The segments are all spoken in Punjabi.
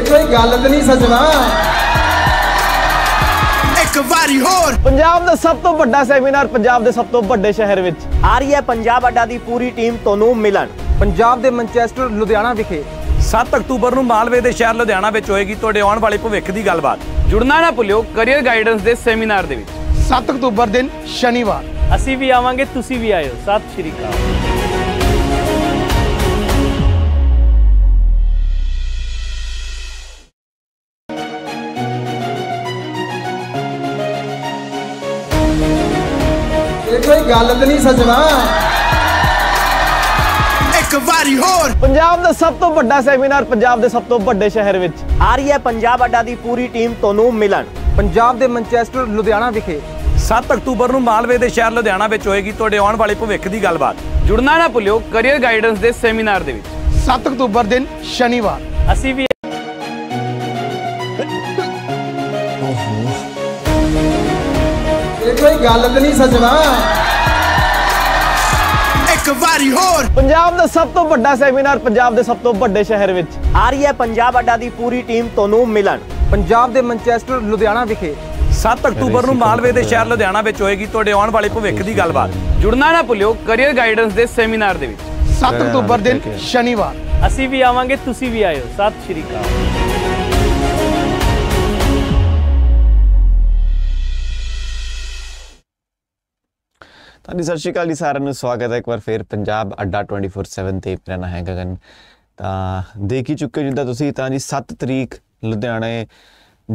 ਇਹ ਕੋਈ ਗੱਲ ਤੇ ਨਹੀਂ ਸਜਣਾ ਇੱਕ ਵਾਰੀ ਹੋਰ ਪੰਜਾਬ ਦਾ ਸਭ ਤੋਂ ਵੱਡਾ ਸੈਮੀਨਾਰ ਪੰਜਾਬ ਦੇ ਸਭ ਤੋਂ ਵੱਡੇ ਸ਼ਹਿਰ ਵਿੱਚ ਆ ਰਹੀ ਹੈ ਪੰਜਾਬ ਅੱਡਾ ਦੀ ਪੂਰੀ ਟੀਮ ਤੁਹਾਨੂੰ ਮਿਲਣ ਪੰਜਾਬ ਦੇ ਮੈਂਚੈਸਟਰ ਲੁਧਿਆਣਾ ਵਿਖੇ 7 ਅਕਤੂਬਰ ਨੂੰ ਮਾਲਵੇ ਦੇ ਸ਼ਹਿਰ ਲੁਧਿਆਣਾ ਵਿੱਚ ਹੋਏਗੀ ਤੁਹਾਡੇ ਆਉਣ ਵਾਲੇ ਭਵਿੱਖ ਦੀ ਗੱਲਬਾਤ ਜੁੜਨਾ ਨਾ ਭੁੱਲਿਓ ਕੈਰੀਅਰ ਗਾਈਡੈਂਸ ਦੇ ਸੈਮੀਨਾਰ ਦੇ ਵਿੱਚ 7 ਅਕਤੂਬਰ ਦਿਨ ਸ਼ਨੀਵਾਰ ਅਸੀਂ ਵੀ ਆਵਾਂਗੇ ਤੁਸੀਂ ਵੀ ਆਇਓ ਸਤਿ ਸ਼੍ਰੀ ਅਕਾਲ ਇਹ ਕੋਈ ਗੱਲ ਤੇ ਨਹੀਂ ਸਜਣਾ ਇੱਕ ਵਾਰੀ ਹੋਰ ਪੰਜਾਬ ਦਾ ਸਭ ਤੋਂ ਵੱਡਾ ਸੈਮੀਨਾਰ ਪੰਜਾਬ ਦੇ ਸਭ ਤੋਂ ਵੱਡੇ ਸ਼ਹਿਰ ਵਿੱਚ ਆ ਰਹੀ ਹੈ ਪੰਜਾਬ ਅੱਡਾ ਦੀ ਪੂਰੀ ਟੀਮ ਤੁਹਾਨੂੰ ਮਿਲਣ ਪੰਜਾਬ ਦੇ ਮੈਂਚੈਸਟਰ ਲੁਧਿਆਣਾ ਵਿਖੇ 7 ਅਕਤੂਬਰ ਨੂੰ ਮਾਲਵੇ ਦੇ ਸ਼ਹਿਰ ਲੁਧਿਆਣਾ ਵਿੱਚ ਹੋਏਗੀ ਤੁਹਾਡੇ ਆਉਣ ਵਾਲੇ ਭਵਿੱਖ ਦੀ ਗੱਲਬਾਤ ਜੁੜਨਾ ਨਾ ਭੁੱਲਿਓ ਕੈਰੀਅਰ ਗਾਈਡੈਂਸ ਦੇ ਸੈਮੀਨਾਰ ਦੇ ਵਿੱਚ 7 ਅਕਤੂਬਰ ਦਿਨ ਸ਼ਨੀਵਾਰ ਅਸੀਂ ਵੀ ਗਲਤ ਨਹੀਂ ਸਜਣਾ ਇੱਕ ਵਾਰੀ ਹੋਰ ਪੰਜਾਬ ਦਾ ਸਭ ਤੋਂ ਵੱਡਾ ਸੈਮੀਨਾਰ ਪੰਜਾਬ ਦੇ ਸਭ ਤੋਂ ਵੱਡੇ ਸ਼ਹਿਰ ਵਿੱਚ ਆ ਰਹੀ ਹੈ ਪੰਜਾਬ ਅੱਡਾ ਦੀ ਪੂਰੀ ਟੀਮ ਤੁਹਾਨੂੰ ਮਿਲਣ ਪੰਜਾਬ ਦੇ ਮੈਂਚੈਸਟਰ ਲੁਧਿਆਣਾ ਵਿਖੇ 7 ਅਕਤੂਬਰ ਨੂੰ ਮਾਲਵੇ ਦੇ ਸ਼ਹਿਰ ਲੁਧਿਆਣਾ ਵਿੱਚ ਹੋਏਗੀ ਤੁਹਾਡੇ ਆਉਣ ਵਾਲੇ ਭਵਿੱਖ ਦੀ ਗੱਲਬਾਤ ਜੁੜਨਾ ਨਾ ਭੁੱਲਿਓ ਕੈਰੀਅਰ ਗਾਈਡੈਂਸ ਦੇ ਸੈਮੀਨਾਰ ਦੇ ਵਿੱਚ 7 ਅਕਤੂਬਰ ਦਿਨ ਸ਼ਨੀਵਾਰ ਅਸੀਂ ਵੀ ਆਵਾਂਗੇ ਤੁਸੀਂ ਵੀ ਆਇਓ ਸਤਿ ਸ਼੍ਰੀ ਅਕਾਲ ਤੁਹਾਡੀ ਸਤਿ ਸ਼੍ਰੀ ਅਕਾਲ ਜੀ ਸਾਰਿਆਂ ਨੂੰ ਸਵਾਗਤ ਹੈ ਇੱਕ ਵਾਰ ਫੇਰ ਪੰਜਾਬ ਅੱਡਾ 24/7 ਤੇ ਮੇਰਾ ਨਾਮ ਹੈ ਗगन ਤਾਂ ਦੇਖ ਹੀ ਚੁੱਕੇ ਜਿੱਦਾਂ ਤੁਸੀਂ ਤਾਂ ਜੀ 7 ਤਰੀਕ ਲੁਧਿਆਣੇ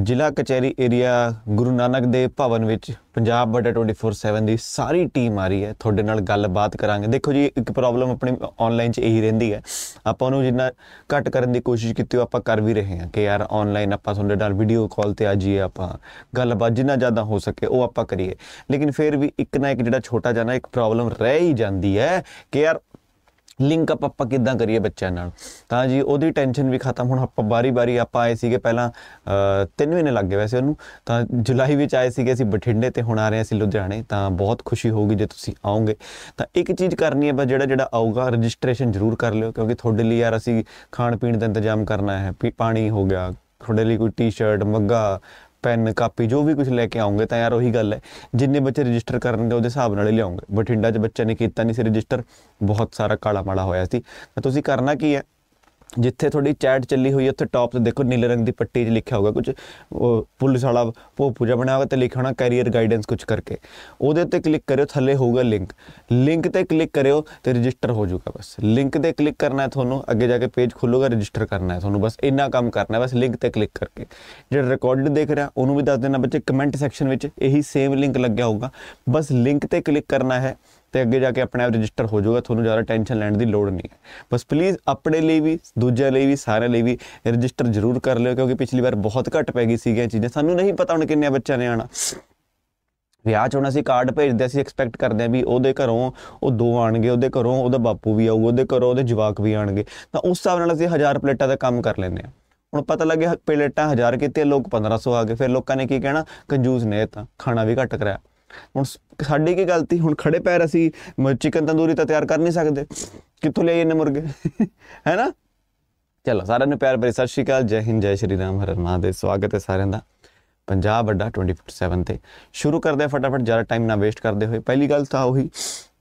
ਜ਼ਿਲ੍ਹਾ ਕਚਹਿਰੀ ਏਰੀਆ ਗੁਰੂ ਨਾਨਕ ਦੇਵ ਭਵਨ ਵਿੱਚ ਪੰਜਾਬ ਬਟਾ 24/7 ਦੀ ਸਾਰੀ ਟੀਮ ਆ ਰਹੀ ਹੈ ਤੁਹਾਡੇ ਨਾਲ ਗੱਲਬਾਤ ਕਰਾਂਗੇ ਦੇਖੋ ਜੀ ਇੱਕ ਪ੍ਰੋਬਲਮ ਆਪਣੀ ਆਨਲਾਈਨ 'ਚ ਇਹੀ ਰਹਿੰਦੀ ਹੈ ਆਪਾਂ ਉਹਨੂੰ ਜਿੰਨਾ ਘੱਟ ਕਰਨ ਦੀ ਕੋਸ਼ਿਸ਼ ਕੀਤੀ ਉਹ ਆਪਾਂ ਕਰ ਵੀ ਰਹੇ ਹਾਂ ਕਿ ਯਾਰ ਆਨਲਾਈਨ ਆਪਾਂ ਤੁਹਾਡੇ ਨਾਲ ਵੀਡੀਓ ਕਾਲ ਤੇ ਆ ਜੀਏ ਆਪਾਂ ਗੱਲਬਾਤ ਜਿੰਨਾ ਜ਼ਿਆਦਾ ਹੋ ਸਕੇ ਉਹ ਆਪਾਂ ਕਰੀਏ ਲੇਕਿਨ ਫਿਰ ਵੀ ਇੱਕ ਨਾ ਇੱਕ ਜਿਹੜਾ ਛੋਟਾ ਜਾਣਾ ਇੱਕ ਪ੍ਰੋਬਲਮ ਰਹਿ ਹੀ ਜਾਂਦੀ ਹੈ ਕਿ ਯਾਰ ਲਿੰਕ ਅਪ ਆਪਾਂ ਕਿੱਦਾਂ ਕਰੀਏ ਬੱਚਿਆਂ ਨਾਲ ਤਾਂ ਜੀ ਉਹਦੀ ਟੈਨਸ਼ਨ ਵੀ ਖਤਮ ਹੁਣ ਆਪਾਂ ਬਾਰੀ-ਬਾਰੀ ਆਪਾਂ ਆਏ ਸੀਗੇ ਪਹਿਲਾਂ 3 ਮਹੀਨੇ ਲੱਗੇ ਵੈਸੇ ਉਹਨੂੰ ਤਾਂ ਜੁਲਾਈ ਵਿੱਚ ਆਏ ਸੀਗੇ ਅਸੀਂ ਬਠਿੰਡੇ ਤੇ ਹੁਣ ਆ ਰਹੇ ਹਾਂ ਅਸੀਂ ਲੁਧਿਆਣੇ ਤਾਂ ਬਹੁਤ ਖੁਸ਼ੀ ਹੋਊਗੀ ਜੇ ਤੁਸੀਂ ਆਓਗੇ ਤਾਂ ਇੱਕ ਚੀਜ਼ ਕਰਨੀ ਹੈ ਬਸ ਜਿਹੜਾ ਜਿਹੜਾ ਆਊਗਾ ਰਜਿਸਟ੍ਰੇਸ਼ਨ ਜ਼ਰੂਰ ਕਰ ਲਿਓ ਕਿਉਂਕਿ ਤੁਹਾਡੇ ਲਈ ਯਾਰ ਅਸੀਂ ਖਾਣ ਪੀਣ ਦਾ ਇੰਤਜ਼ਾਮ ਕਰਨਾ ਹੈ ਪਾਣੀ ਹੋ ਗਿਆ ਤੁਹਾਡੇ ਲਈ ਕੋਈ ਟੀ-ਸ਼ਰਟ ਮੱਗਾ ਪੈਨ ਕਾਪੀ ਜੋ ਵੀ ਕੁਝ ਲੈ ਕੇ ਆਉਂਗੇ ਤਾਂ ਯਾਰ ਉਹੀ ਗੱਲ ਹੈ ਜਿੰਨੇ ਬੱਚੇ ਰਜਿਸਟਰ ਕਰਨਗੇ ਉਹਦੇ ਹਿਸਾਬ ਨਾਲ ਹੀ ਲਿਆਉਂਗੇ ਬਠਿੰਡਾ 'ਚ ਬੱਚੇ ਨੇ ਕੀਤਾ ਨਹੀਂ ਸੀ ਰਜਿਸਟਰ ਬਹੁਤ ਸਾਰਾ ਕਾਲਾ ਮਾਲਾ ਹੋਇਆ ਸੀ ਤਾਂ ਤੁਸੀਂ ਕਰਨਾ ਕੀ ਹੈ ਜਿੱਥੇ ਤੁਹਾਡੀ ਚੈਟ ਚੱਲੀ ਹੋਈ ਹੈ ਉੱਥੇ ਟਾਪ ਤੇ ਦੇਖੋ ਨੀਲੇ ਰੰਗ ਦੀ ਪੱਟੀ 'ਚ ਲਿਖਿਆ ਹੋਗਾ ਕੁਝ ਪੁਲਿਸ ਵਾਲਾ ਭੋਪੂ ਜਿਹਾ ਬਣਾਇਆ ਹੋਗਾ ਤੇ ਲਿਖਣਾ ਕੈਰੀਅਰ ਗਾਈਡੈਂਸ ਕੁਝ ਕਰਕੇ ਉਹਦੇ ਉੱਤੇ ਕਲਿੱਕ ਕਰਿਓ ਥੱਲੇ ਹੋਊਗਾ ਲਿੰਕ ਲਿੰਕ ਤੇ ਕਲਿੱਕ ਕਰਿਓ ਤੇ ਰਜਿਸਟਰ ਹੋ ਜਾਊਗਾ ਬਸ ਲਿੰਕ ਤੇ ਕਲਿੱਕ ਕਰਨਾ ਹੈ ਤੁਹਾਨੂੰ ਅੱਗੇ ਜਾ ਕੇ ਪੇਜ ਖੁੱਲੂਗਾ ਰਜਿਸਟਰ ਕਰਨਾ ਹੈ ਤੁਹਾਨੂੰ ਬਸ ਇੰਨਾ ਕੰਮ ਕਰਨਾ ਹੈ ਬਸ ਲਿੰਕ ਤੇ ਕਲਿੱਕ ਕਰਕੇ ਜਿਹੜਾ ਰਿਕਾਰਡ ਦੇਖ ਰਿਹਾ ਉਹਨੂੰ ਵੀ ਦੱਸ ਦੇਣਾ ਬੱਚੇ ਕਮੈਂਟ ਸੈਕਸ਼ਨ ਵਿੱਚ ਇਹੀ ਸੇਮ ਲਿੰਕ ਲੱਗਿਆ ਹੋਊਗਾ ਬਸ ਲਿੰਕ ਤੇ ਕਲਿੱਕ ਕਰਨਾ ਹੈ ਤੇ ਅੱਗੇ ਜਾ ਕੇ ਆਪਣੇ ਆਪ ਰਜਿਸਟਰ ਹੋ ਜਾਊਗਾ ਤੁਹਾਨੂੰ ਜ਼ਿਆਦਾ ਟੈਨਸ਼ਨ ਲੈਣ ਦੀ ਲੋੜ ਨਹੀਂ ਹੈ ਬਸ ਪਲੀਜ਼ ਆਪਣੇ ਲਈ ਵੀ ਦੂਜਿਆਂ ਲਈ ਵੀ ਸਾਰਿਆਂ ਲਈ ਵੀ ਰਜਿਸਟਰ ਜ਼ਰੂਰ ਕਰ ਲਿਓ ਕਿਉਂਕਿ ਪਿਛਲੀ ਵਾਰ ਬਹੁਤ ਘੱਟ ਪੈ ਗਈ ਸੀਗੀਆਂ ਚੀਜ਼ਾਂ ਸਾਨੂੰ ਨਹੀਂ ਪਤਾ ਹੁਣ ਕਿੰਨੇ ਬੱਚਿਆਂ ਨੇ ਆਣਾ ਵਿਆਹ ਚ ਹੁਣ ਅਸੀਂ ਕਾਰਡ ਭੇਜਦੇ ਅਸੀਂ ਐਕਸਪੈਕਟ ਕਰਦੇ ਆ ਵੀ ਉਹਦੇ ਘਰੋਂ ਉਹ ਦੋ ਆਣਗੇ ਉਹਦੇ ਘਰੋਂ ਉਹਦਾ ਬਾਪੂ ਵੀ ਆਊਗਾ ਉਹਦੇ ਘਰੋਂ ਉਹਦੇ ਜਵਾਕ ਵੀ ਆਣਗੇ ਤਾਂ ਉਸ ਹਿਸਾਬ ਨਾਲ ਅਸੀਂ 1000 ਪਲੇਟਾਂ ਦਾ ਕੰਮ ਕਰ ਲੈਂਦੇ ਆ ਹੁਣ ਪਤਾ ਲੱਗਿਆ ਪਲੇਟਾਂ 1000 ਕੀਤੇ ਲੋਕ 1500 ਆ ਗਏ ਫਿਰ ਲੋਕਾਂ ਨੇ ਕੀ ਕਹਿਣਾ ਕੰਜੂਸ ਨੇ ਤਾਂ ਖਾਣਾ ਵੀ ਘੱਟ ਕਰਾਇਆ ਹੁਣ ਸਾਡੀ ਕੀ ਗਲਤੀ ਹੁਣ ਖੜੇ ਪੈਰ ਅਸੀਂ ਚਿਕਨ ਤੰਦੂਰੀ ਤਾਂ ਤਿਆਰ ਕਰ ਨਹੀਂ ਸਕਦੇ ਕਿੱਥੋਂ ਲਿਆਏ ਇਹਨੇ ਮੁਰਗੇ ਹੈ ਨਾ ਚਲੋ ਸਾਰਿਆਂ ਨੂੰ ਪਿਆਰ ਭਰੀ ਸਤਿ ਸ਼੍ਰੀ ਅਕਾਲ ਜੈ ਹਿੰਦ ਜੈ ਸ਼੍ਰੀ ਰਾਮ ਹਰਿ ਮਾਦੇ ਸਵਾਗਤ ਹੈ ਸਾਰਿਆਂ ਦਾ ਪੰਜਾਬ ਵੱਡਾ 24/7 ਤੇ ਸ਼ੁਰੂ ਕਰਦੇ ਫਟਾਫਟ ਜ਼ਿਆਦਾ ਟਾਈਮ ਨਾ ਵੇਸਟ ਕਰਦੇ ਹੋਏ ਪਹਿਲੀ ਗੱਲ ਤਾਂ ਉਹੀ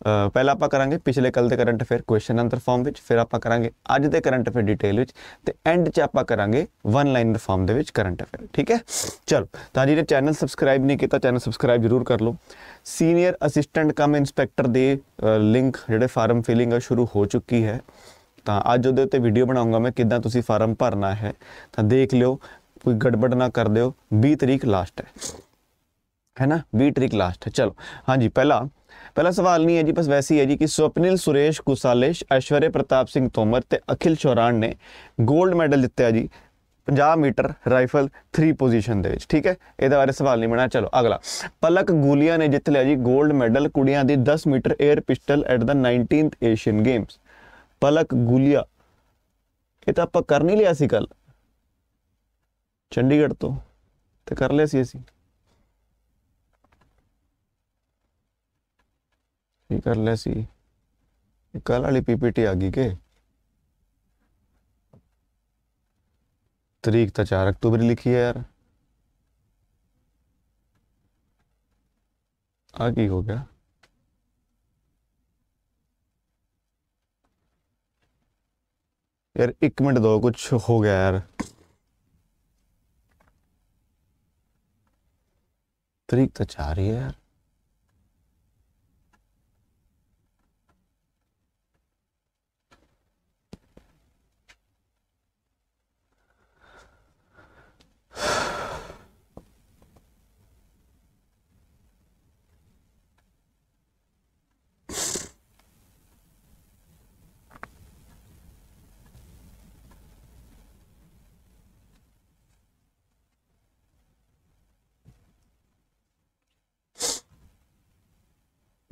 ਪਹਿਲਾਂ ਆਪਾਂ ਕਰਾਂਗੇ ਪਿਛਲੇ ਕੱਲ ਦੇ ਕਰੰਟ ਅਫੇਅਰ ਕੁਐਸਚਨ ਅੰਦਰ ਫਾਰਮ ਵਿੱਚ ਫਿਰ ਆਪਾਂ ਕਰਾਂਗੇ ਅੱਜ ਦੇ ਕਰੰਟ ਅਫੇਅਰ ਡਿਟੇਲ ਵਿੱਚ ਤੇ ਐਂਡ 'ਚ ਆਪਾਂ ਕਰਾਂਗੇ ਵਨ ਲਾਈਨਰ ਫਾਰਮ ਦੇ ਵਿੱਚ ਕਰੰਟ ਅਫੇਅਰ ਠੀਕ ਹੈ ਚਲੋ ਤਾਂ ਜਿਹੜੇ ਚੈਨਲ ਸਬਸਕ੍ਰਾਈਬ ਨਹੀਂ ਕੀਤਾ ਚੈਨਲ ਸਬਸਕ੍ਰਾਈਬ ਜ਼ਰੂਰ ਕਰ ਲਓ ਸੀਨੀਅਰ ਅਸਿਸਟੈਂਟ ਕਮ ਇਨਸਪੈਕਟਰ ਦੇ ਲਿੰਕ ਜਿਹੜੇ ਫਾਰਮ ਫਿਲਿੰਗ ਆ ਸ਼ੁਰੂ ਹੋ ਚੁੱਕੀ ਹੈ ਤਾਂ ਅੱਜ ਉਹਦੇ ਉੱਤੇ ਵੀਡੀਓ ਬਣਾਉਂਗਾ ਮੈਂ ਕਿਦਾਂ ਤੁਸੀਂ ਫਾਰਮ ਭਰਨਾ ਹੈ ਤਾਂ ਦੇਖ ਲਿਓ ਕੋਈ ਗੜਬੜ ਨਾ ਕਰ ਦਿਓ 20 ਤਰੀਕ ਲਾਸਟ ਹੈ ਹੈਨਾ 20 ਤਰੀਕ ਲਾਸਟ ਹੈ ਚਲੋ ਹਾਂਜੀ ਪਹਿਲਾ ਪਹਿਲਾ ਸਵਾਲ ਨਹੀਂ ਹੈ ਜੀ ਬਸ ਵੈਸੀ ਹੈ ਜੀ ਕਿ ਸੁਪਨਿਲ ਸੁਰੇਸ਼ ਕੁਸਾਲੇਸ਼ ਐਸ਼ਵਰੇ ਪ੍ਰਤਾਪ ਸਿੰਘ ਤੋਮਰ ਤੇ ਅਖਿਲ ਚੌਰਾਣ ਨੇ 골ਡ ਮੈਡਲ ਜਿੱਤਿਆ ਜੀ 50 ਮੀਟਰ ਰਾਈਫਲ 3 ਪੋਜੀਸ਼ਨ ਦੇ ਵਿੱਚ ਠੀਕ ਹੈ ਇਹਦੇ ਬਾਰੇ ਸਵਾਲ ਨਹੀਂ ਬਣਾ ਚਲੋ ਅਗਲਾ ਪਲਕ ਗੂਲੀਆ ਨੇ ਜਿੱਤ ਲਿਆ ਜੀ 골ਡ ਮੈਡਲ ਕੁੜੀਆਂ ਦੀ 10 ਮੀਟਰ 에ਅਰ ਪਿਸਟਲ ਐਟ ਦਾ 19th Asian games Palak Gulia ਇਹ ਤਾਂ ਆਪਾਂ ਕਰ ਨਹੀਂ ਲਿਆ ਸੀ ਕੱਲ ਚੰਡੀਗੜ੍ਹ ਤੋਂ ਤੇ ਕਰ ਲਿਆ ਸੀ ਅਸੀਂ ਕੀ ਕਰ ਲੈ ਸੀ ਕੱਲ ਵਾਲੀ ਪੀਪੀਟੀ ਆ ਗਈ ਕਿ ਤਰੀਕ ਤਾਂ 4 ਅਕਤੂਬਰ ਲਿਖੀ ਹੈ ਯਾਰ ਆ ਕੀ ਹੋ ਗਿਆ यार एक मिनट दो कुछ हो गया यार तरीक तो चाह रही है यार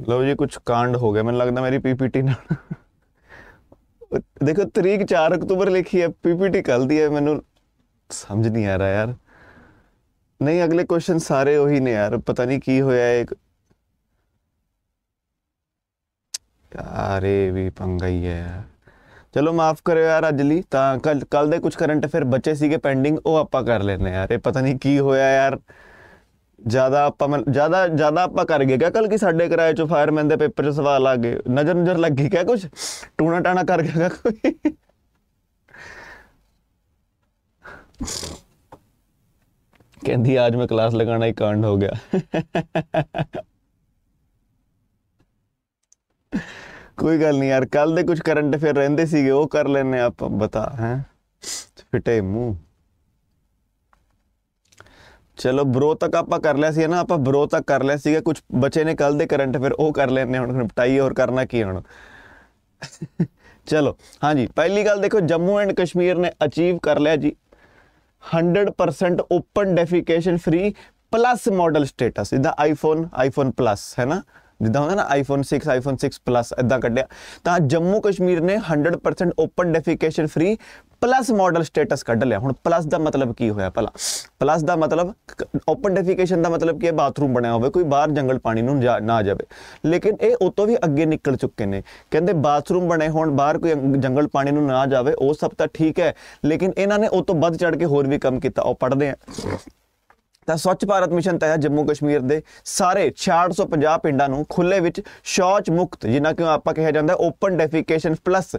ਲਓ ਜੀ ਕੁਝ ਕਾਂਡ ਹੋ ਗਿਆ ਮੈਨੂੰ ਲੱਗਦਾ ਮੇਰੀ ਪੀਪੀਟੀ ਨਾਲ ਦੇਖੋ ਤਰੀਕ 4 ਅਕਤੂਬਰ ਲਿਖੀ ਹੈ ਪੀਪੀਟੀ ਕੱਲ ਦੀ ਹੈ ਮੈਨੂੰ ਸਮਝ ਨਹੀਂ ਆ ਰਿਹਾ ਯਾਰ ਨਹੀਂ ਅਗਲੇ ਕੁਐਸਚਨ ਸਾਰੇ ਉਹੀ ਨੇ ਯਾਰ ਪਤਾ ਨਹੀਂ ਕੀ ਹੋਇਆ ਇੱਕ ਯਾਰੇ ਵੀ ਪੰਗਾ ਹੀ ਹੈ ਚਲੋ ਮਾਫ ਕਰਿਓ ਯਾਰ ਅੱਜ ਲਈ ਤਾਂ ਕੱਲ ਕੱਲ ਦੇ ਕੁਝ ਕਰੰਟ ਅਫੇਅਰ ਬਚੇ ਸੀਗੇ ਪੈਂਡਿੰਗ ਉਹ ਆਪਾਂ ਕਰ ਲੈਨੇ ਯਾਰ ਇਹ ਪਤਾ ਨਹੀਂ ਕੀ ਹੋਇਆ ਯਾਰ ਜਿਆਦਾ ਆਪਾਂ ਜਿਆਦਾ ਜਿਆਦਾ ਆਪਾਂ ਕਰ ਗਏ ਕੱਲ ਕੀ ਸਾਡੇ ਕਿਰਾਏ ਚੋਂ ਫਾਇਰਮੈਨ ਦੇ ਪੇਪਰ 'ਚ ਸਵਾਲ ਆ ਗਏ ਨਜ਼ਰ ਨਜ਼ਰ ਲੱਗ ਗਈ ਕਿਆ ਕੁਝ ਟੂਣਾ ਟਾਣਾ ਕਰ ਗਿਆ ਕੋਈ ਕਹਿੰਦੀ ਅੱਜ ਮੈਂ ਕਲਾਸ ਲਗਾਣਾ ਹੀ ਕਾਂਡ ਹੋ ਗਿਆ ਕੋਈ ਗੱਲ ਨਹੀਂ ਯਾਰ ਕੱਲ ਦੇ ਕੁਝ ਕਰੰਟ ਅਫੇਅਰ ਰਹਿੰਦੇ ਸੀਗੇ ਉਹ ਕਰ ਲੈਨੇ ਆਪਾਂ ਬਤਾ ਹੈ ਫਿਟੇ ਮੂੰਹ ਚਲੋ ਬ੍ਰੋ ਤੱਕ ਆਪਾਂ ਕਰ ਲਿਆ ਸੀ ਨਾ ਆਪਾਂ ਬ੍ਰੋ ਤੱਕ ਕਰ ਲਿਆ ਸੀਗਾ ਕੁਝ ਬਚੇ ਨੇ ਕੱਲ ਦੇ ਕਰੰਟ ਫਿਰ ਉਹ ਕਰ ਲੈਣੇ ਹੁਣ ਨਿਪਟਾਈ ਹੋਰ ਕਰਨਾ ਕੀ ਹੁਣ ਚਲੋ ਹਾਂਜੀ ਪਹਿਲੀ ਗੱਲ ਦੇਖੋ ਜੰਮੂ ਐਂਡ ਕਸ਼ਮੀਰ ਨੇ ਅਚੀਵ ਕਰ ਲਿਆ ਜੀ 100% open defecation free plus model states ਇਹਦਾ ਆਈਫੋਨ ਆਈਫੋਨ ਪਲੱਸ ਹੈ ਨਾ ਜਿੱਦਾਂ ਹੁੰਦਾ ਨਾ ਆਈਫੋਨ 6 ਆਈਫੋਨ 6 ਪਲੱਸ ਇਦਾਂ ਕੱਢਿਆ ਤਾਂ ਜੰਮੂ ਕਸ਼ਮੀਰ ਨੇ 100% open defecation free plus model states ਕੱਢ ਲਿਆ ਹੁਣ ਪਲੱਸ ਦਾ ਮਤਲਬ ਕੀ ਹੋਇਆ ਭਲਾ ਪਲੱਸ ਦਾ ਮਤਲਬ ਓਪਨ ਡੈਫੀਕੇਸ਼ਨ ਦਾ ਮਤਲਬ ਕੀ ਹੈ ਬਾਥਰੂਮ ਬਣਿਆ ਹੋਵੇ ਕੋਈ ਬਾਹਰ ਜੰਗਲ ਪਾਣੀ ਨੂੰ ਨਾ ਜਾਵੇ ਲੇਕਿਨ ਇਹ ਉਤੋਂ ਵੀ ਅੱਗੇ ਨਿਕਲ ਚੁੱਕੇ ਨੇ ਕਹਿੰਦੇ ਬਾਥਰੂਮ ਬਣੇ ਹੋਣ ਬਾਹਰ ਕੋਈ ਜੰਗਲ ਪਾਣੀ ਨੂੰ ਨਾ ਜਾਵੇ ਉਹ ਸਭ ਤਾਂ ਠੀਕ ਹੈ ਲੇਕਿਨ ਇਹਨਾਂ ਨੇ ਉਹ ਤੋਂ ਵੱਧ ਚੜ ਕੇ ਹੋਰ ਵੀ ਕੰਮ ਕੀਤਾ ਉਹ ਪੜਦੇ ਆ ਤਾਂ ਸਵੱਛ ਭਾਰਤ ਮਿਸ਼ਨ ਤਹਿਤ ਜੰਮੂ ਕਸ਼ਮੀਰ ਦੇ ਸਾਰੇ 650 ਪਿੰਡਾਂ ਨੂੰ ਖੁੱਲੇ ਵਿੱਚ ਸ਼ੌਚ ਮੁਕਤ ਜਿੰਨਾ ਕਿ ਆਪਾਂ ਕਿਹਾ ਜਾਂਦਾ ਓਪਨ ਡੈਫੀਕੇਸ਼ਨ ਪਲੱਸ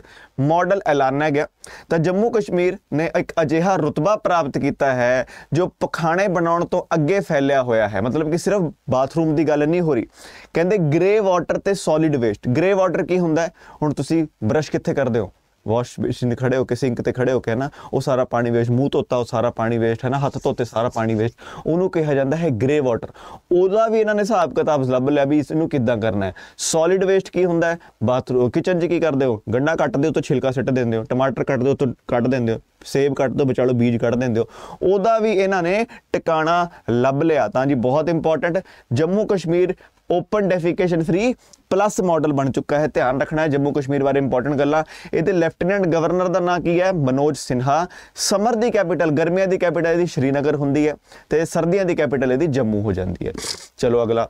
ਮਾਡਲ ਐਲਾਨਿਆ ਗਿਆ ਤਾਂ ਜੰਮੂ ਕਸ਼ਮੀਰ ਨੇ ਇੱਕ ਅਜਿਹਾ ਰਤਬਾ ਪ੍ਰਾਪਤ ਕੀਤਾ ਹੈ ਜੋ ਪਖਾਣੇ ਬਣਾਉਣ ਤੋਂ ਅੱਗੇ ਫੈਲਿਆ ਹੋਇਆ ਹੈ ਮਤਲਬ ਕਿ ਸਿਰਫ ਬਾਥਰੂਮ ਦੀ ਗੱਲ ਨਹੀਂ ਹੋ ਰਹੀ ਕਹਿੰਦੇ ਗ੍ਰੇ ਵਾਟਰ ਤੇ ਸੋਲਿਡ ਵੇਸਟ ਗ੍ਰੇ ਵਾਟਰ ਕੀ ਹੁੰਦਾ ਹੁਣ ਤੁਸੀਂ ਬਰਸ਼ ਕਿੱਥੇ ਕਰਦੇ ਹੋ ਵਾਸ਼ ਬੇਸਿਨ ਖੜੇ ਹੋ ਕੇ ਸਿੰਕ ਤੇ ਖੜੇ ਹੋ ਕੇ ਨਾ ਉਹ ਸਾਰਾ ਪਾਣੀ ਵੇਸਟ ਮੂੰਹ ਧੋਤਾ ਉਹ ਸਾਰਾ ਪਾਣੀ ਵੇਸਟ ਹੈ ਨਾ ਹੱਥ ਧੋਤੇ ਸਾਰਾ ਪਾਣੀ ਵੇਸਟ ਉਹਨੂੰ ਕਿਹਾ ਜਾਂਦਾ ਹੈ ਗ੍ਰੇ ਵਾਟਰ ਉਹਦਾ ਵੀ ਇਹਨਾਂ ਨੇ ਹਿਸਾਬ ਕਿਤਾਬ ਲੱਭ ਲਿਆ ਵੀ ਇਸ ਨੂੰ ਕਿੱਦਾਂ ਕਰਨਾ ਹੈ ਸੋਲਿਡ ਵੇਸਟ ਕੀ ਹੁੰਦਾ ਹੈ ਬਾਥਰੂਮ ਕਿਚਨ 'ਚ ਕੀ ਕਰਦੇ ਹੋ ਗੰਡਾ ਕੱਟਦੇ ਹੋ ਤਾਂ ਛਿਲਕਾ ਸਿੱਟ ਦਿੰਦੇ ਹੋ ਟਮਾਟਰ ਕੱਟਦੇ ਹੋ ਤਾਂ ਕੱਟ ਦਿੰਦੇ ਹੋ ਸੇਬ ਕੱਟ ਦੋ ਵਿਚਾਲੋ ਬੀਜ ਕੱਢ ਦਿੰਦੇ ਹੋ ਉਹਦਾ ਵੀ ਇਹਨਾਂ ਨੇ ਟਿਕਾਣਾ ਲੱਭ ਲਿਆ ਤਾਂ ਜੀ ਬਹੁਤ important Jammu Kashmir open defecation free plus model ਬਣ ਚੁੱਕਾ ਹੈ ਧਿਆਨ ਰੱਖਣਾ ਹੈ ਜੰਮੂ ਕਸ਼ਮੀਰ ਬਾਰੇ ਇੰਪੋਰਟੈਂਟ ਗੱਲਾਂ ਇਹਦੇ ਲੈਫਟੀਨੈਂਟ ਗਵਰਨਰ ਦਾ ਨਾਂ ਕੀ ਹੈ ਮਨੋਜ ਸਿਨਹਾ ਸਮਰ ਦੀ ਕੈਪੀਟਲ ਗਰਮੀਆਂ ਦੀ ਕੈਪੀਟਲ ਇਹਦੀ ਸ਼੍ਰੀਨਗਰ ਹੁੰਦੀ ਹੈ ਤੇ ਸਰਦੀਆਂ ਦੀ ਕੈਪੀਟਲ ਇਹਦੀ ਜੰਮੂ ਹੋ ਜਾਂਦੀ ਹੈ ਚਲੋ ਅਗਲਾ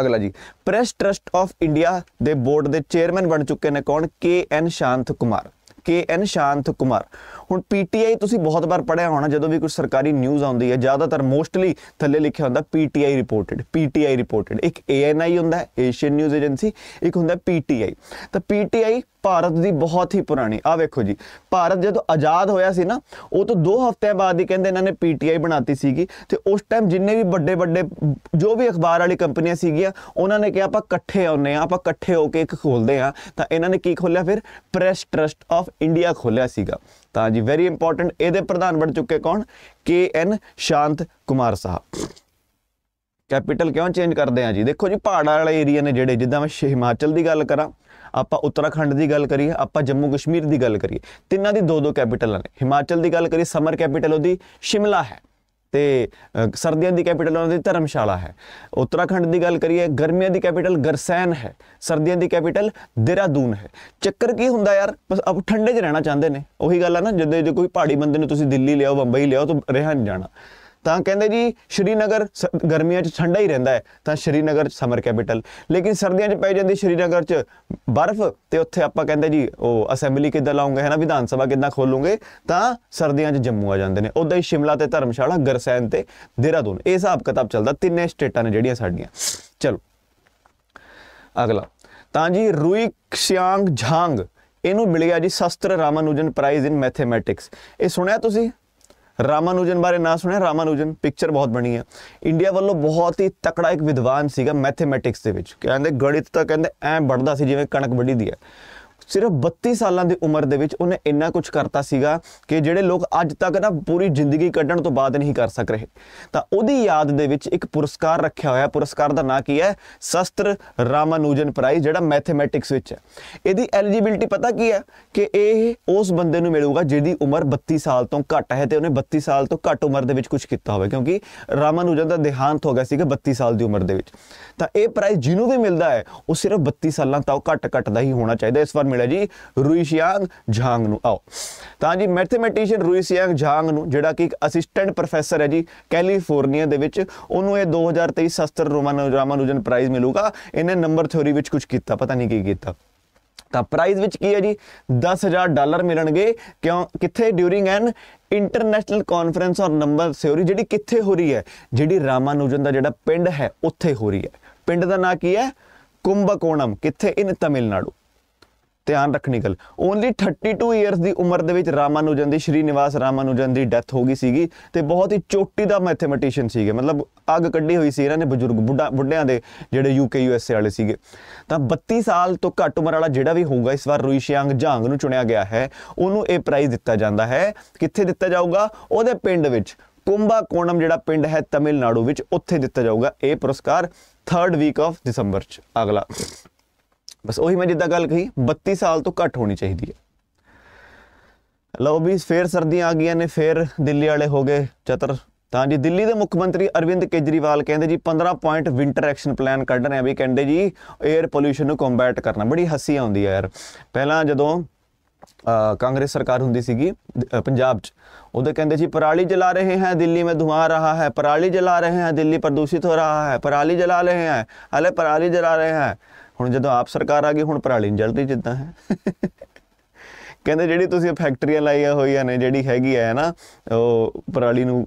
ਅਗਲਾ ਜੀ ਪ੍ਰੈਸ ਟਰਸਟ ਆਫ ਇੰਡੀਆ ਦੇ ਬੋਰਡ ਦੇ ਚੇਅਰਮੈਨ ਬਣ ਚੁੱਕੇ ਨੇ ਕੌਣ ਕੇ ਐਨ ਸ਼ਾਂਤ ਕੁਮਾਰ ਕੇ ਐਨ ਸ਼ਾਂਤ ਕੁਮਾਰ ਹੁਣ ਪੀਟੀਆਈ ਤੁਸੀਂ ਬਹੁਤ ਵਾਰ ਪੜਿਆ ਹੋਣਾ ਜਦੋਂ ਵੀ ਕੋਈ ਸਰਕਾਰੀ ਨਿਊਜ਼ ਆਉਂਦੀ ਹੈ ਜ਼ਿਆਦਾਤਰ ਮੋਸਟਲੀ ਥੱਲੇ ਲਿਖਿਆ ਹੁੰਦਾ ਪੀਟੀਆਈ ਰਿਪੋਰਟਡ ਪੀਟੀਆਈ ਰਿਪੋਰਟਡ ਇੱਕ ਏਐਨਆਈ ਹੁੰਦਾ ਏਸ਼ੀਅਨ ਨਿਊਜ਼ ਏਜੰਸੀ ਇੱਕ ਹੁੰਦਾ ਪੀਟੀਆਈ ਤਾਂ ਪੀਟੀਆਈ ਭਾਰਤ ਦੀ ਬਹੁਤ ਹੀ ਪੁਰਾਣੀ ਆ ਵੇਖੋ ਜੀ ਭਾਰਤ ਜਦੋਂ ਆਜ਼ਾਦ ਹੋਇਆ ਸੀ ਨਾ ਉਹ ਤੋਂ 2 ਹਫ਼ਤਿਆਂ ਬਾਅਦ ਹੀ ਕਹਿੰਦੇ ਇਹਨਾਂ ਨੇ ਪੀਟੀਆਈ ਬਣਾਤੀ ਸੀਗੀ ਤੇ ਉਸ ਟਾਈਮ ਜਿੰਨੇ ਵੀ ਵੱਡੇ ਵੱਡੇ ਜੋ ਵੀ ਅਖਬਾਰ ਵਾਲੀ ਕੰਪਨੀਆਂ ਸੀਗੀਆਂ ਉਹਨਾਂ ਨੇ ਕਿਹਾ ਆਪਾਂ ਇਕੱਠੇ ਆਉਨੇ ਆ ਆਪਾਂ ਇਕੱਠੇ ਹੋ ਕੇ ਇੱਕ ਖੋਲਦੇ ਆ ਤਾਂ ਇਹਨਾਂ ਨੇ ਕੀ ਖੋਲਿਆ ਫਿਰ ਪ੍ਰੈਸ ਟਰਸਟ ਆਫ ਇੰਡੀਆ ਖੋਲਿਆ ਸੀਗਾ ਤਾਂ ਜੀ ਵੈਰੀ ਇੰਪੋਰਟੈਂਟ ਇਹਦੇ ਪ੍ਰਧਾਨ ਬਣ ਚੁੱਕੇ ਕੌਣ ਕੇ ਐਨ ਸ਼ਾਂਤ ਕੁਮਾਰ ਸਾਹਿਬ ਕੈਪੀਟਲ ਕਿਉਂ ਚੇਂਜ ਕਰਦੇ ਆ ਜੀ ਦੇਖੋ ਜੀ ਪਹਾੜਾਂ ਵਾਲੇ ਏਰੀਆ ਨੇ ਜਿਹੜੇ ਜਿੱਦਾਂ ਮੈਂ ਹਿਮਾਚਲ ਦੀ ਗੱਲ ਕਰਾਂ ਆਪਾਂ ਉੱਤਰਾਖੰਡ ਦੀ ਗੱਲ ਕਰੀਏ ਆਪਾਂ ਜੰਮੂ ਕਸ਼ਮੀਰ ਦੀ ਗੱਲ ਕਰੀਏ ਤਿੰਨਾਂ ਦੀ ਦੋ ਦੋ ਕੈਪੀਟਲਾਂ ਨੇ ਹਿਮਾਚਲ ਦੀ ਗੱਲ ਕਰੀਏ ਸਮਰ ਕੈਪੀਟਲ ਉਹਦੀ ਸ਼ਿਮਲਾ ਹੈ ਤੇ ਸਰਦੀਆਂ ਦੀ ਕੈਪੀਟਲ ਉਹਨਾਂ ਦੀ ਧਰਮਸ਼ਾਲਾ ਹੈ ਉੱਤਰਾਖੰਡ ਦੀ ਗੱਲ ਕਰੀਏ ਗਰਮੀਆਂ ਦੀ ਕੈਪੀਟਲ ਗਰਸੈਨ ਹੈ ਸਰਦੀਆਂ ਦੀ ਕੈਪੀਟਲ ਦੇਰਾਦੂਨ ਹੈ ਚੱਕਰ ਕੀ ਹੁੰਦਾ ਯਾਰ ਆਪ ਠੰਡੇ 'ਚ ਰਹਿਣਾ ਚਾਹੁੰਦੇ ਨੇ ਉਹੀ ਗੱਲ ਹੈ ਨਾ ਜਦੋਂ ਜੇ ਕੋਈ ਪਹਾੜੀ ਬੰਦੇ ਨੂੰ ਤੁਸੀਂ ਦਿੱਲੀ ਲਿਆਓ ਬੰਬਈ ਲਿਆਓ ਤਾਂ ਰਹਿਣ ਜਾਣਾ ਤਾਂ ਕਹਿੰਦੇ ਜੀ ਸ਼੍ਰੀਨਗਰ ਗਰਮੀਆਂ 'ਚ ਠੰਡਾ ਹੀ ਰਹਿੰਦਾ ਹੈ ਤਾਂ ਸ਼੍ਰੀਨਗਰ ਸਮਰ ਕੈਪੀਟਲ ਲੇਕਿਨ ਸਰਦੀਆਂ 'ਚ ਪੈ ਜਾਂਦੀ ਸ਼੍ਰੀਨਗਰ 'ਚ ਬਰਫ਼ ਤੇ ਉੱਥੇ ਆਪਾਂ ਕਹਿੰਦੇ ਜੀ ਉਹ ਅਸੈਂਬਲੀ ਕਿੱਦਾਂ ਲਾਉਂਗੇ ਹੈ ਨਾ ਵਿਧਾਨ ਸਭਾ ਕਿੱਦਾਂ ਖੋਲੂਗੇ ਤਾਂ ਸਰਦੀਆਂ 'ਚ ਜੰਮੂ ਆ ਜਾਂਦੇ ਨੇ ਉਦਾਂ ਹੀ ਸ਼ਿਮਲਾ ਤੇ ਧਰਮਸ਼ਾਲਾ ਗਰਸੈਨ ਤੇ ਦੇਹਰਾਦੂਨ ਇਹ ਹਿਸਾਬ ਕਿਤਾਬ ਚੱਲਦਾ ਤਿੰਨੇ ਸਟੇਟਾਂ ਨੇ ਜਿਹੜੀਆਂ ਸਾਡੀਆਂ ਚਲੋ ਅਗਲਾ ਤਾਂ ਜੀ ਰੂਈ ਕਸ਼ਿਆਂਗ ਝਾਂਗ ਇਹਨੂੰ ਮਿਲਿਆ ਜੀ ਸ਼ਸਤਰ ਰਾਮਾਨੁਜਨ ਪ੍ਰਾਈਜ਼ ਇਨ ਮੈਥਮੈਟਿਕਸ ਇਹ ਸੁਣਿਆ ਤੁਸੀਂ ਰਾਮਾਨੁਜਨ ਬਾਰੇ ਨਾ ਸੁਣਿਆ ਰਾਮਾਨੁਜਨ ਪਿਕਚਰ ਬਹੁਤ ਬਣੀ ਹੈ ਇੰਡੀਆ ਵੱਲੋਂ ਬਹੁਤ ਹੀ ਤਕੜਾ ਇੱਕ ਵਿਦਵਾਨ ਸੀਗਾ ਮੈਥਮੈਟਿਕਸ ਦੇ ਵਿੱਚ ਕਹਿੰਦੇ ਗਣਿਤ ਤਾਂ ਕਹਿੰਦੇ ਐ ਵੱਡਦਾ ਸੀ ਜਿਵੇਂ ਕਣਕ ਵੱਡੀ ਦੀ ਹੈ ਸਿਰਫ 32 ਸਾਲਾਂ ਦੀ ਉਮਰ ਦੇ ਵਿੱਚ ਉਹਨੇ ਇੰਨਾ ਕੁਝ ਕਰਤਾ ਸੀਗਾ ਕਿ ਜਿਹੜੇ ਲੋਕ ਅੱਜ ਤੱਕ ਨਾ ਪੂਰੀ ਜ਼ਿੰਦਗੀ ਕੱਢਣ ਤੋਂ ਬਾਅਦ ਨਹੀਂ ਕਰ ਸਕ ਰਹੇ ਤਾਂ ਉਹਦੀ ਯਾਦ ਦੇ ਵਿੱਚ ਇੱਕ ਪੁਰਸਕਾਰ ਰੱਖਿਆ ਹੋਇਆ ਪੁਰਸਕਾਰ ਦਾ ਨਾਂ ਕੀ ਹੈ ਸ਼ਸਤਰ ਰਾਮਨੂਜਨ ਪ੍ਰਾਈਜ਼ ਜਿਹੜਾ ਮੈਥਮੈਟਿਕਸ ਵਿੱਚ ਹੈ ਇਹਦੀ ਐਲੀਜੀਬਿਲਟੀ ਪਤਾ ਕੀ ਹੈ ਕਿ ਇਹ ਉਸ ਬੰਦੇ ਨੂੰ ਮਿਲੂਗਾ ਜਿਹਦੀ ਉਮਰ 32 ਸਾਲ ਤੋਂ ਘੱਟ ਹੈ ਤੇ ਉਹਨੇ 32 ਸਾਲ ਤੋਂ ਘੱਟ ਉਮਰ ਦੇ ਵਿੱਚ ਕੁਝ ਕੀਤਾ ਹੋਵੇ ਕਿਉਂਕਿ ਰਾਮਨੂਜਨ ਦਾ ਦੇਹਾਂਤ ਹੋ ਗਿਆ ਸੀਗਾ 32 ਸਾਲ ਦੀ ਉਮਰ ਦੇ ਵਿੱਚ ਤਾਂ ਇਹ ਪ੍ਰਾਈਜ਼ ਜਿਹਨੂੰ ਵੀ ਮਿਲਦਾ ਹੈ ਉਹ ਸਿਰਫ 32 ਸਾਲਾਂ ਤੋਂ ਘੱਟ ਘੱਟ ਦਾ ਹੀ ਹੋਣਾ ਚਾਹੀਦਾ ਇਸ ਵਾਰ ਮਿਲਿਆ ਜੀ ਰੂਈਸ਼ਿਆਂਗ ਝਾਂਗ ਨੂੰ ਆਓ ਤਾਂ ਜੀ ਮੈਥਮੈਟੀਸ਼ੀਅਨ ਰੂਈਸ਼ਿਆਂਗ ਝਾਂਗ ਨੂੰ ਜਿਹੜਾ ਕਿ ਇੱਕ ਅਸਿਸਟੈਂਟ ਪ੍ਰੋਫੈਸਰ ਹੈ ਜੀ ਕੈਲੀਫੋਰਨੀਆ ਦੇ ਵਿੱਚ ਉਹਨੂੰ ਇਹ 2023 ਸ਼ਾਸਤਰ ਰਾਮਾਨੁਜਨ ਪ੍ਰਾਈਜ਼ ਮਿਲੂਗਾ ਇਹਨੇ ਨੰਬਰ ਥਿਉਰੀ ਵਿੱਚ ਕੁਝ ਕੀਤਾ ਪਤਾ ਨਹੀਂ ਕੀ ਕੀਤਾ ਤਾਂ ਪ੍ਰਾਈਜ਼ ਵਿੱਚ ਕੀ ਹੈ ਜੀ 10000 ਡਾਲਰ ਮਿਲਣਗੇ ਕਿਉਂ ਕਿੱਥੇ ਡਿਊਰਿੰਗ ਐਨ ਇੰਟਰਨੈਸ਼ਨਲ ਕਾਨਫਰੰਸ ਔਰ ਨੰਬਰ ਥਿਉਰੀ ਜਿਹੜੀ ਕਿੱਥੇ ਹੋ ਰਹੀ ਹੈ ਜਿਹੜੀ ਰਾਮਾਨੁਜਨ ਦਾ ਜਿਹੜਾ ਪਿੰਡ ਹੈ ਉੱਥੇ ਹੋ ਰਹੀ ਹੈ ਪਿੰਡ ਦਾ ਨਾਂ ਕੀ ਹੈ ਕੁੰਭਕੋਣਮ ਕਿੱਥੇ ਇਨ ਤਮਿਲਨਾਡੂ ਧਿਆਨ ਰੱਖਣੀ ਗੱਲ ਓਨਲੀ 32 ਇਅਰਸ ਦੀ ਉਮਰ ਦੇ ਵਿੱਚ ਰਾਮਾਨੁਜਨ ਦੀ ਸ਼੍ਰੀਨਿਵਾਸ ਰਾਮਾਨੁਜਨ ਦੀ ਡੈਥ ਹੋ ਗਈ ਸੀਗੀ ਤੇ ਬਹੁਤ ਹੀ ਚੋਟੀ ਦਾ ਮੈਥਮੈਟੀਸ਼ੀਅਨ ਸੀਗੇ ਮਤਲਬ ਅੱਗ ਕੱਢੀ ਹੋਈ ਸੀ ਇਹਨਾਂ ਨੇ ਬਜ਼ੁਰਗ ਬੁੱਢਾ ਬੁੱਢਿਆਂ ਦੇ ਜਿਹੜੇ ਯੂਕੇ ਯੂਐਸਏ ਵਾਲੇ ਸੀਗੇ ਤਾਂ 32 ਸਾਲ ਤੋਂ ਘੱਟ ਉਮਰ ਵਾਲਾ ਜਿਹੜਾ ਵੀ ਹੋਊਗਾ ਇਸ ਵਾਰ ਰੂਈ ਸ਼ਿਆਂਗ ਜਾਂਗ ਨੂੰ ਚੁਣਿਆ ਗਿਆ ਹੈ ਉਹਨੂੰ ਇਹ ਪ੍ਰਾਈਜ਼ ਦਿੱਤਾ ਜਾਂਦਾ ਹੈ ਕਿੱਥੇ ਦਿੱਤਾ ਜਾਊਗਾ ਉਹਦੇ ਪਿੰਡ ਵਿੱਚ ਕੁੰਬਾ ਕੋਣਮ ਜਿਹੜਾ ਪਿੰਡ ਹੈ ਤਮਿਲਨਾਡੂ ਵਿੱਚ ਉੱਥੇ ਦਿੱਤਾ ਜਾਊਗਾ ਇਹ ਪੁਰਸਕਾਰ 3rd ਵੀਕ ਆਫ ਦਸੰਬਰ ਚ ਅਗਲਾ ਬਸ ਉਹੀ ਮੈਂ ਜਿੱਦਾਂ ਗੱਲ ਕਹੀ 32 ਸਾਲ ਤੋਂ ਘੱਟ ਹੋਣੀ ਚਾਹੀਦੀ ਹੈ ਲਓ ਵੀ ਫੇਰ ਸਰਦੀਆਂ ਆ ਗਈਆਂ ਨੇ ਫੇਰ ਦਿੱਲੀ ਵਾਲੇ ਹੋ ਗਏ ਚਤਰ ਤਾਂ ਜੀ ਦਿੱਲੀ ਦੇ ਮੁੱਖ ਮੰਤਰੀ ਅਰਵਿੰਦ ਕੇਜਰੀਵਾਲ ਕਹਿੰਦੇ ਜੀ 15 ਪੁਆਇੰਟ ਵਿੰਟਰ ਐਕਸ਼ਨ ਪਲਾਨ ਕੱਢ ਰਹੇ ਆ ਵੀ ਕਹਿੰਦੇ ਜੀ 에ਅਰ ਪੋਲੂਸ਼ਨ ਨੂੰ ਕੰਬੈਟ ਕਰਨਾ ਬੜੀ ਹੱਸੀ ਆਉਂਦੀ ਹੈ ਯਾਰ ਪਹਿਲਾਂ ਜਦੋਂ ਕਾਂਗਰਸ ਸਰਕਾਰ ਹੁੰਦੀ ਸੀਗੀ ਪੰਜਾਬ 'ਚ ਉਹਦੇ ਕਹਿੰਦੇ ਸੀ ਪਰਾਲੀ ਜਲਾ ਰਹੇ ਹੈ ਦਿੱਲੀ ਮੇਂ ਧੂਆਂ ਰਹਾ ਹੈ ਪਰਾਲੀ ਜਲਾ ਰਹੇ ਹੈ ਦਿੱਲੀ ਪ੍ਰਦੂਸ਼ਿਤ ਹੋ ਰਹਾ ਹੈ ਪਰਾਲੀ ਜਲਾ ਰਹੇ ਹੈ ਹਲੇ ਪਰਾਲੀ ਜਲਾ ਰਹੇ ਹੈ ਹੁਣ ਜਦੋਂ ਆਪ ਸਰਕਾਰ ਆ ਗਈ ਹੁਣ ਪਰਾਲੀ ਨਹੀਂ ਜਲਦੀ ਜਿੱਦਾਂ ਹੈ ਕਹਿੰਦੇ ਜਿਹੜੀ ਤੁਸੀਂ ਫੈਕਟਰੀਆਂ ਲਾਈਆਂ ਹੋਈਆਂ ਨੇ ਜਿਹੜੀ ਹੈਗੀ ਹੈ ਨਾ ਉਹ ਪਰਾਲੀ ਨੂੰ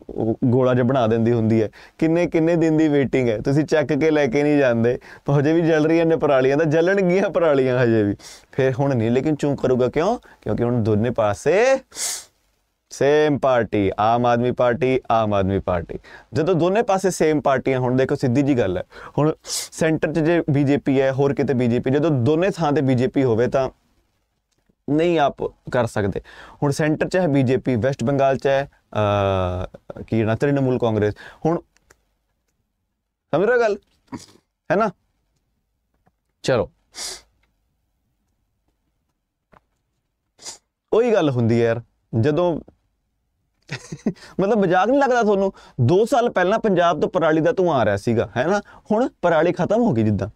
ਗੋਲਾ ਜਿਹਾ ਬਣਾ ਦਿੰਦੀ ਹੁੰਦੀ ਹੈ ਕਿੰਨੇ ਕਿੰਨੇ ਦਿਨ ਦੀ ਵੇਟਿੰਗ ਹੈ ਤੁਸੀਂ ਚੱਕ ਕੇ ਲੈ ਕੇ ਨਹੀਂ ਜਾਂਦੇ ਪਹੁੰਚੇ ਹਜੇ ਵੀ ਜਲ ਰਹੀਆਂ ਨੇ ਪਰਾਲੀਆਂ ਤਾਂ ਗਿਆ ਪਰਾਲੀਆਂ ਹਜੇ ਵੀ ਫਿਰ ਹੁਣ ਨਹੀਂ ਲੇਕਿਨ ਚੂੰ ਕਰੂਗਾ ਕਿਉਂ ਕਿਉਂਕਿ ਹੁਣ ਦੋਨੇ ਪਾਸੇ same party Aam Aadmi Party Aam Aadmi Party ਜਦੋਂ ਦੋਨੇ ਪਾਸੇ ਸੇਮ ਪਾਰਟੀਆਂ ਹੁਣ ਦੇਖੋ ਸਿੱਧੀ ਜੀ ਗੱਲ ਹੈ ਹੁਣ ਸੈਂਟਰ 'ਚ ਜੇ ਬੀਜੇਪੀ ਹੈ ਹੋਰ ਕਿਤੇ ਬੀਜੇਪੀ ਜਦੋਂ ਦੋਨੇ ਥਾਂ ਤੇ ਬੀਜੇਪੀ ਹੋਵੇ ਤਾਂ ਨਹੀਂ ਆਪ ਕਰ ਸਕਦੇ ਹੁਣ ਸੈਂਟਰ 'ਚ ਹੈ ਬੀਜੇਪੀ ਵੈਸਟ ਬੰਗਾਲ 'ਚ ਹੈ ਕੀ ਨਾ ਤ੍ਰਿਣਮੂਲ ਕਾਂਗਰਸ ਹੁਣ ਸਮਝ ਰਹੇ ਗੱਲ ਹੈ ਨਾ ਚਲੋ ਉਹੀ ਗੱਲ ਹੁੰਦੀ ਯਾਰ ਜਦੋਂ ਮਤਲਬ ਮਜ਼ਾਕ ਨਹੀਂ ਲੱਗਦਾ ਤੁਹਾਨੂੰ 2 ਸਾਲ ਪਹਿਲਾਂ ਪੰਜਾਬ ਤੋਂ ਪਰਾਲੀ ਦਾ ਧੂਆਂ ਆ ਰਿਹਾ ਸੀਗਾ ਹੈਨਾ ਹੁਣ ਪਰਾਲੀ ਖਤਮ ਹੋ ਗਈ ਜਿੱਦਾਂ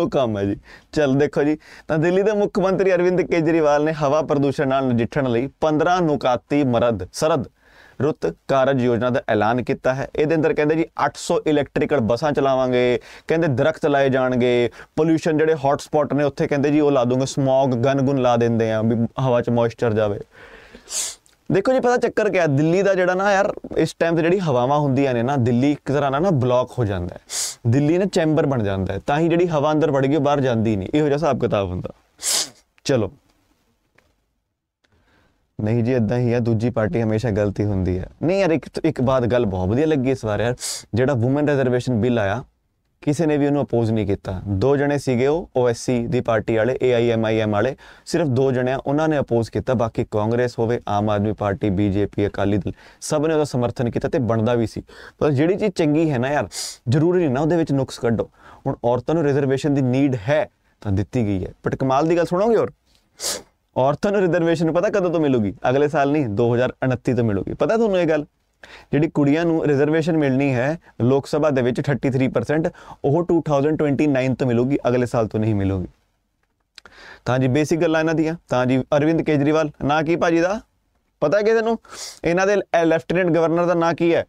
ਉਹ ਕੰਮ ਹੈ ਜੀ ਚਲ ਦੇਖੋ ਜੀ ਤਾਂ ਦਿੱਲੀ ਦੇ ਮੁੱਖ ਮੰਤਰੀ ਅਰਵਿੰਦ ਕੇਜਰੀਵਾਲ ਨੇ ਹਵਾ ਪ੍ਰਦੂਸ਼ਣ ਨਾਲ ਨਜਿੱਠਣ ਲਈ 15 ਨੁਕਾਤੀ ਮਰਦ ਸਰਦ ਰੁੱਤ ਕਾਰਜ ਯੋਜਨਾ ਦਾ ਐਲਾਨ ਕੀਤਾ ਹੈ ਇਹਦੇ ਅੰਦਰ ਕਹਿੰਦੇ ਜੀ 800 ਇਲੈਕਟ੍ਰੀਕਲ ਬੱਸਾਂ ਚਲਾਵਾਂਗੇ ਕਹਿੰਦੇ ਦਰਖਤ ਲਾਏ ਜਾਣਗੇ ਪੋਲੂਸ਼ਨ ਜਿਹੜੇ ਹੌਟ ਸਪੌਟ ਨੇ ਉੱਥੇ ਕਹਿੰਦੇ ਜੀ ਉਹ ਲਾ ਦੂੰਗੇ ਸਮੌਗ ਗਨ ਲਾ ਦਿੰਦੇ ਆ ਵੀ ਹਵਾ 'ਚ ਮੋਇਸਚਰ ਜਾਵੇ ਦੇਖੋ ਜੀ ਪਤਾ ਚੱਕਰ ਕਿਆ ਦਿੱਲੀ ਦਾ ਜਿਹੜਾ ਨਾ ਯਾਰ ਇਸ ਟਾਈਮ ਤੇ ਜਿਹੜੀ ਹਵਾਵਾਂ ਹੁੰਦੀਆਂ ਨੇ ਨਾ ਦਿੱਲੀ ਇੱਕ ਤਰ੍ਹਾਂ ਨਾਲ ਨਾ ਬਲੌਕ ਹੋ ਜਾਂਦਾ ਹੈ ਦਿੱਲੀ ਨਾ ਚੈਂਬਰ ਬਣ ਜਾਂਦਾ ਹੈ ਤਾਂ ਹੀ ਜਿਹੜੀ ਹਵਾ ਅੰਦਰ ਵੜ ਗਈ ਬਾਹਰ ਜਾਂਦੀ ਨਹੀਂ ਇਹੋ ਜਿਹਾ ਹਿਸਾਬ ਕਿਤਾਬ ਹੁੰਦਾ ਚਲੋ ਨਹੀਂ ਜੀ ਇਦਾਂ ਹੀ ਆ ਦੂਜੀ ਪਾਰਟੀ ਹਮੇਸ਼ਾ ਗਲਤੀ ਹੁੰਦੀ ਹੈ ਨਹੀਂ ਯਾਰ ਇੱਕ ਇੱਕ ਬਾਤ ਗੱਲ ਬਹੁਤ ਵਧੀਆ ਲੱਗੀ ਇਸ ਵਾਰ ਯਾਰ ਜਿਹੜਾ ਔਮਨ ਰਿਜ਼ਰਵੇਸ਼ਨ ਬਿੱਲ ਆਇਆ ਕਿਸੇ ਨੇ ਵੀ ਉਹਨੂੰ ਅਪੋਜ਼ ਨਹੀਂ ਕੀਤਾ ਦੋ ਜਣੇ ਸੀਗੇ ਉਹ ਓਐਸਸੀ ਦੀ ਪਾਰਟੀ ਵਾਲੇ ਏਆਈਐਮਆਈਐਮ ਵਾਲੇ ਸਿਰਫ ਦੋ ਜਣੇ ਆ ਉਹਨਾਂ ਨੇ ਅਪੋਜ਼ ਕੀਤਾ ਬਾਕੀ ਕਾਂਗਰਸ ਹੋਵੇ ਆਮ ਆਦਮੀ ਪਾਰਟੀ ਬੀਜੇਪੀ ਅਕਾਲੀ ਦਲ ਸਭ ਨੇ ਉਹਦਾ ਸਮਰਥਨ ਕੀਤਾ ਤੇ ਬਣਦਾ ਵੀ ਸੀ ਪਰ ਜਿਹੜੀ ਚੀਜ਼ ਚੰਗੀ ਹੈ ਨਾ ਯਾਰ ਜ਼ਰੂਰੀ ਨਹੀਂ ਨਾ ਉਹਦੇ ਵਿੱਚ ਨੁਕਸ ਕੱਢੋ ਹੁਣ ਔਰਤਾਂ ਨੂੰ ਰਿਜ਼ਰਵੇਸ਼ਨ ਦੀ ਨੀਡ ਹੈ ਤਾਂ ਦਿੱਤੀ ਗਈ ਹੈ ਪਟਕਮਾਲ ਕਮਾਲ ਦੀ ਗੱਲ ਸੁਣੋਗੇ ਹੋਰ ਔਰ ਨੂੰ ਰਿਜ਼ਰਵੇਸ਼ਨ ਪਤਾ ਕਦੋਂ ਤੋਂ ਮਿਲੂਗੀ ਅਗਲੇ ਸਾਲ ਨਹੀਂ 2029 ਤੋਂ ਮਿਲੂਗੀ ਪਤਾ ਤੁਹਾਨੂੰ ਇਹ ਗੱਲ ਜਿਹੜੀ ਕੁੜੀਆਂ ਨੂੰ ਰਿਜ਼ਰਵੇਸ਼ਨ ਮਿਲਣੀ ਹੈ ਲੋਕ ਸਭਾ ਦੇ ਵਿੱਚ 33% ਉਹ 2029 ਤੋਂ ਮਿਲੂਗੀ ਅਗਲੇ ਸਾਲ ਤੋਂ ਨਹੀਂ ਮਿਲੂਗੀ ਤਾਂ ਜੀ ਬੇਸਿਕ ਗੱਲਾਂ ਇਹਨਾਂ ਦੀਆਂ ਤਾਂ ਜੀ ਅਰਵਿੰਦ ਕੇਜਰੀਵਾਲ ਨਾ ਕੀ ਭਾਜੀ ਦਾ ਪਤਾ ਹੈ ਕਿ ਤੈਨੂੰ ਇਹਨਾਂ ਦੇ ਲੈਫਟੀਨੈਂਟ ਗਵਰਨਰ ਦਾ ਨਾਂ ਕੀ ਹੈ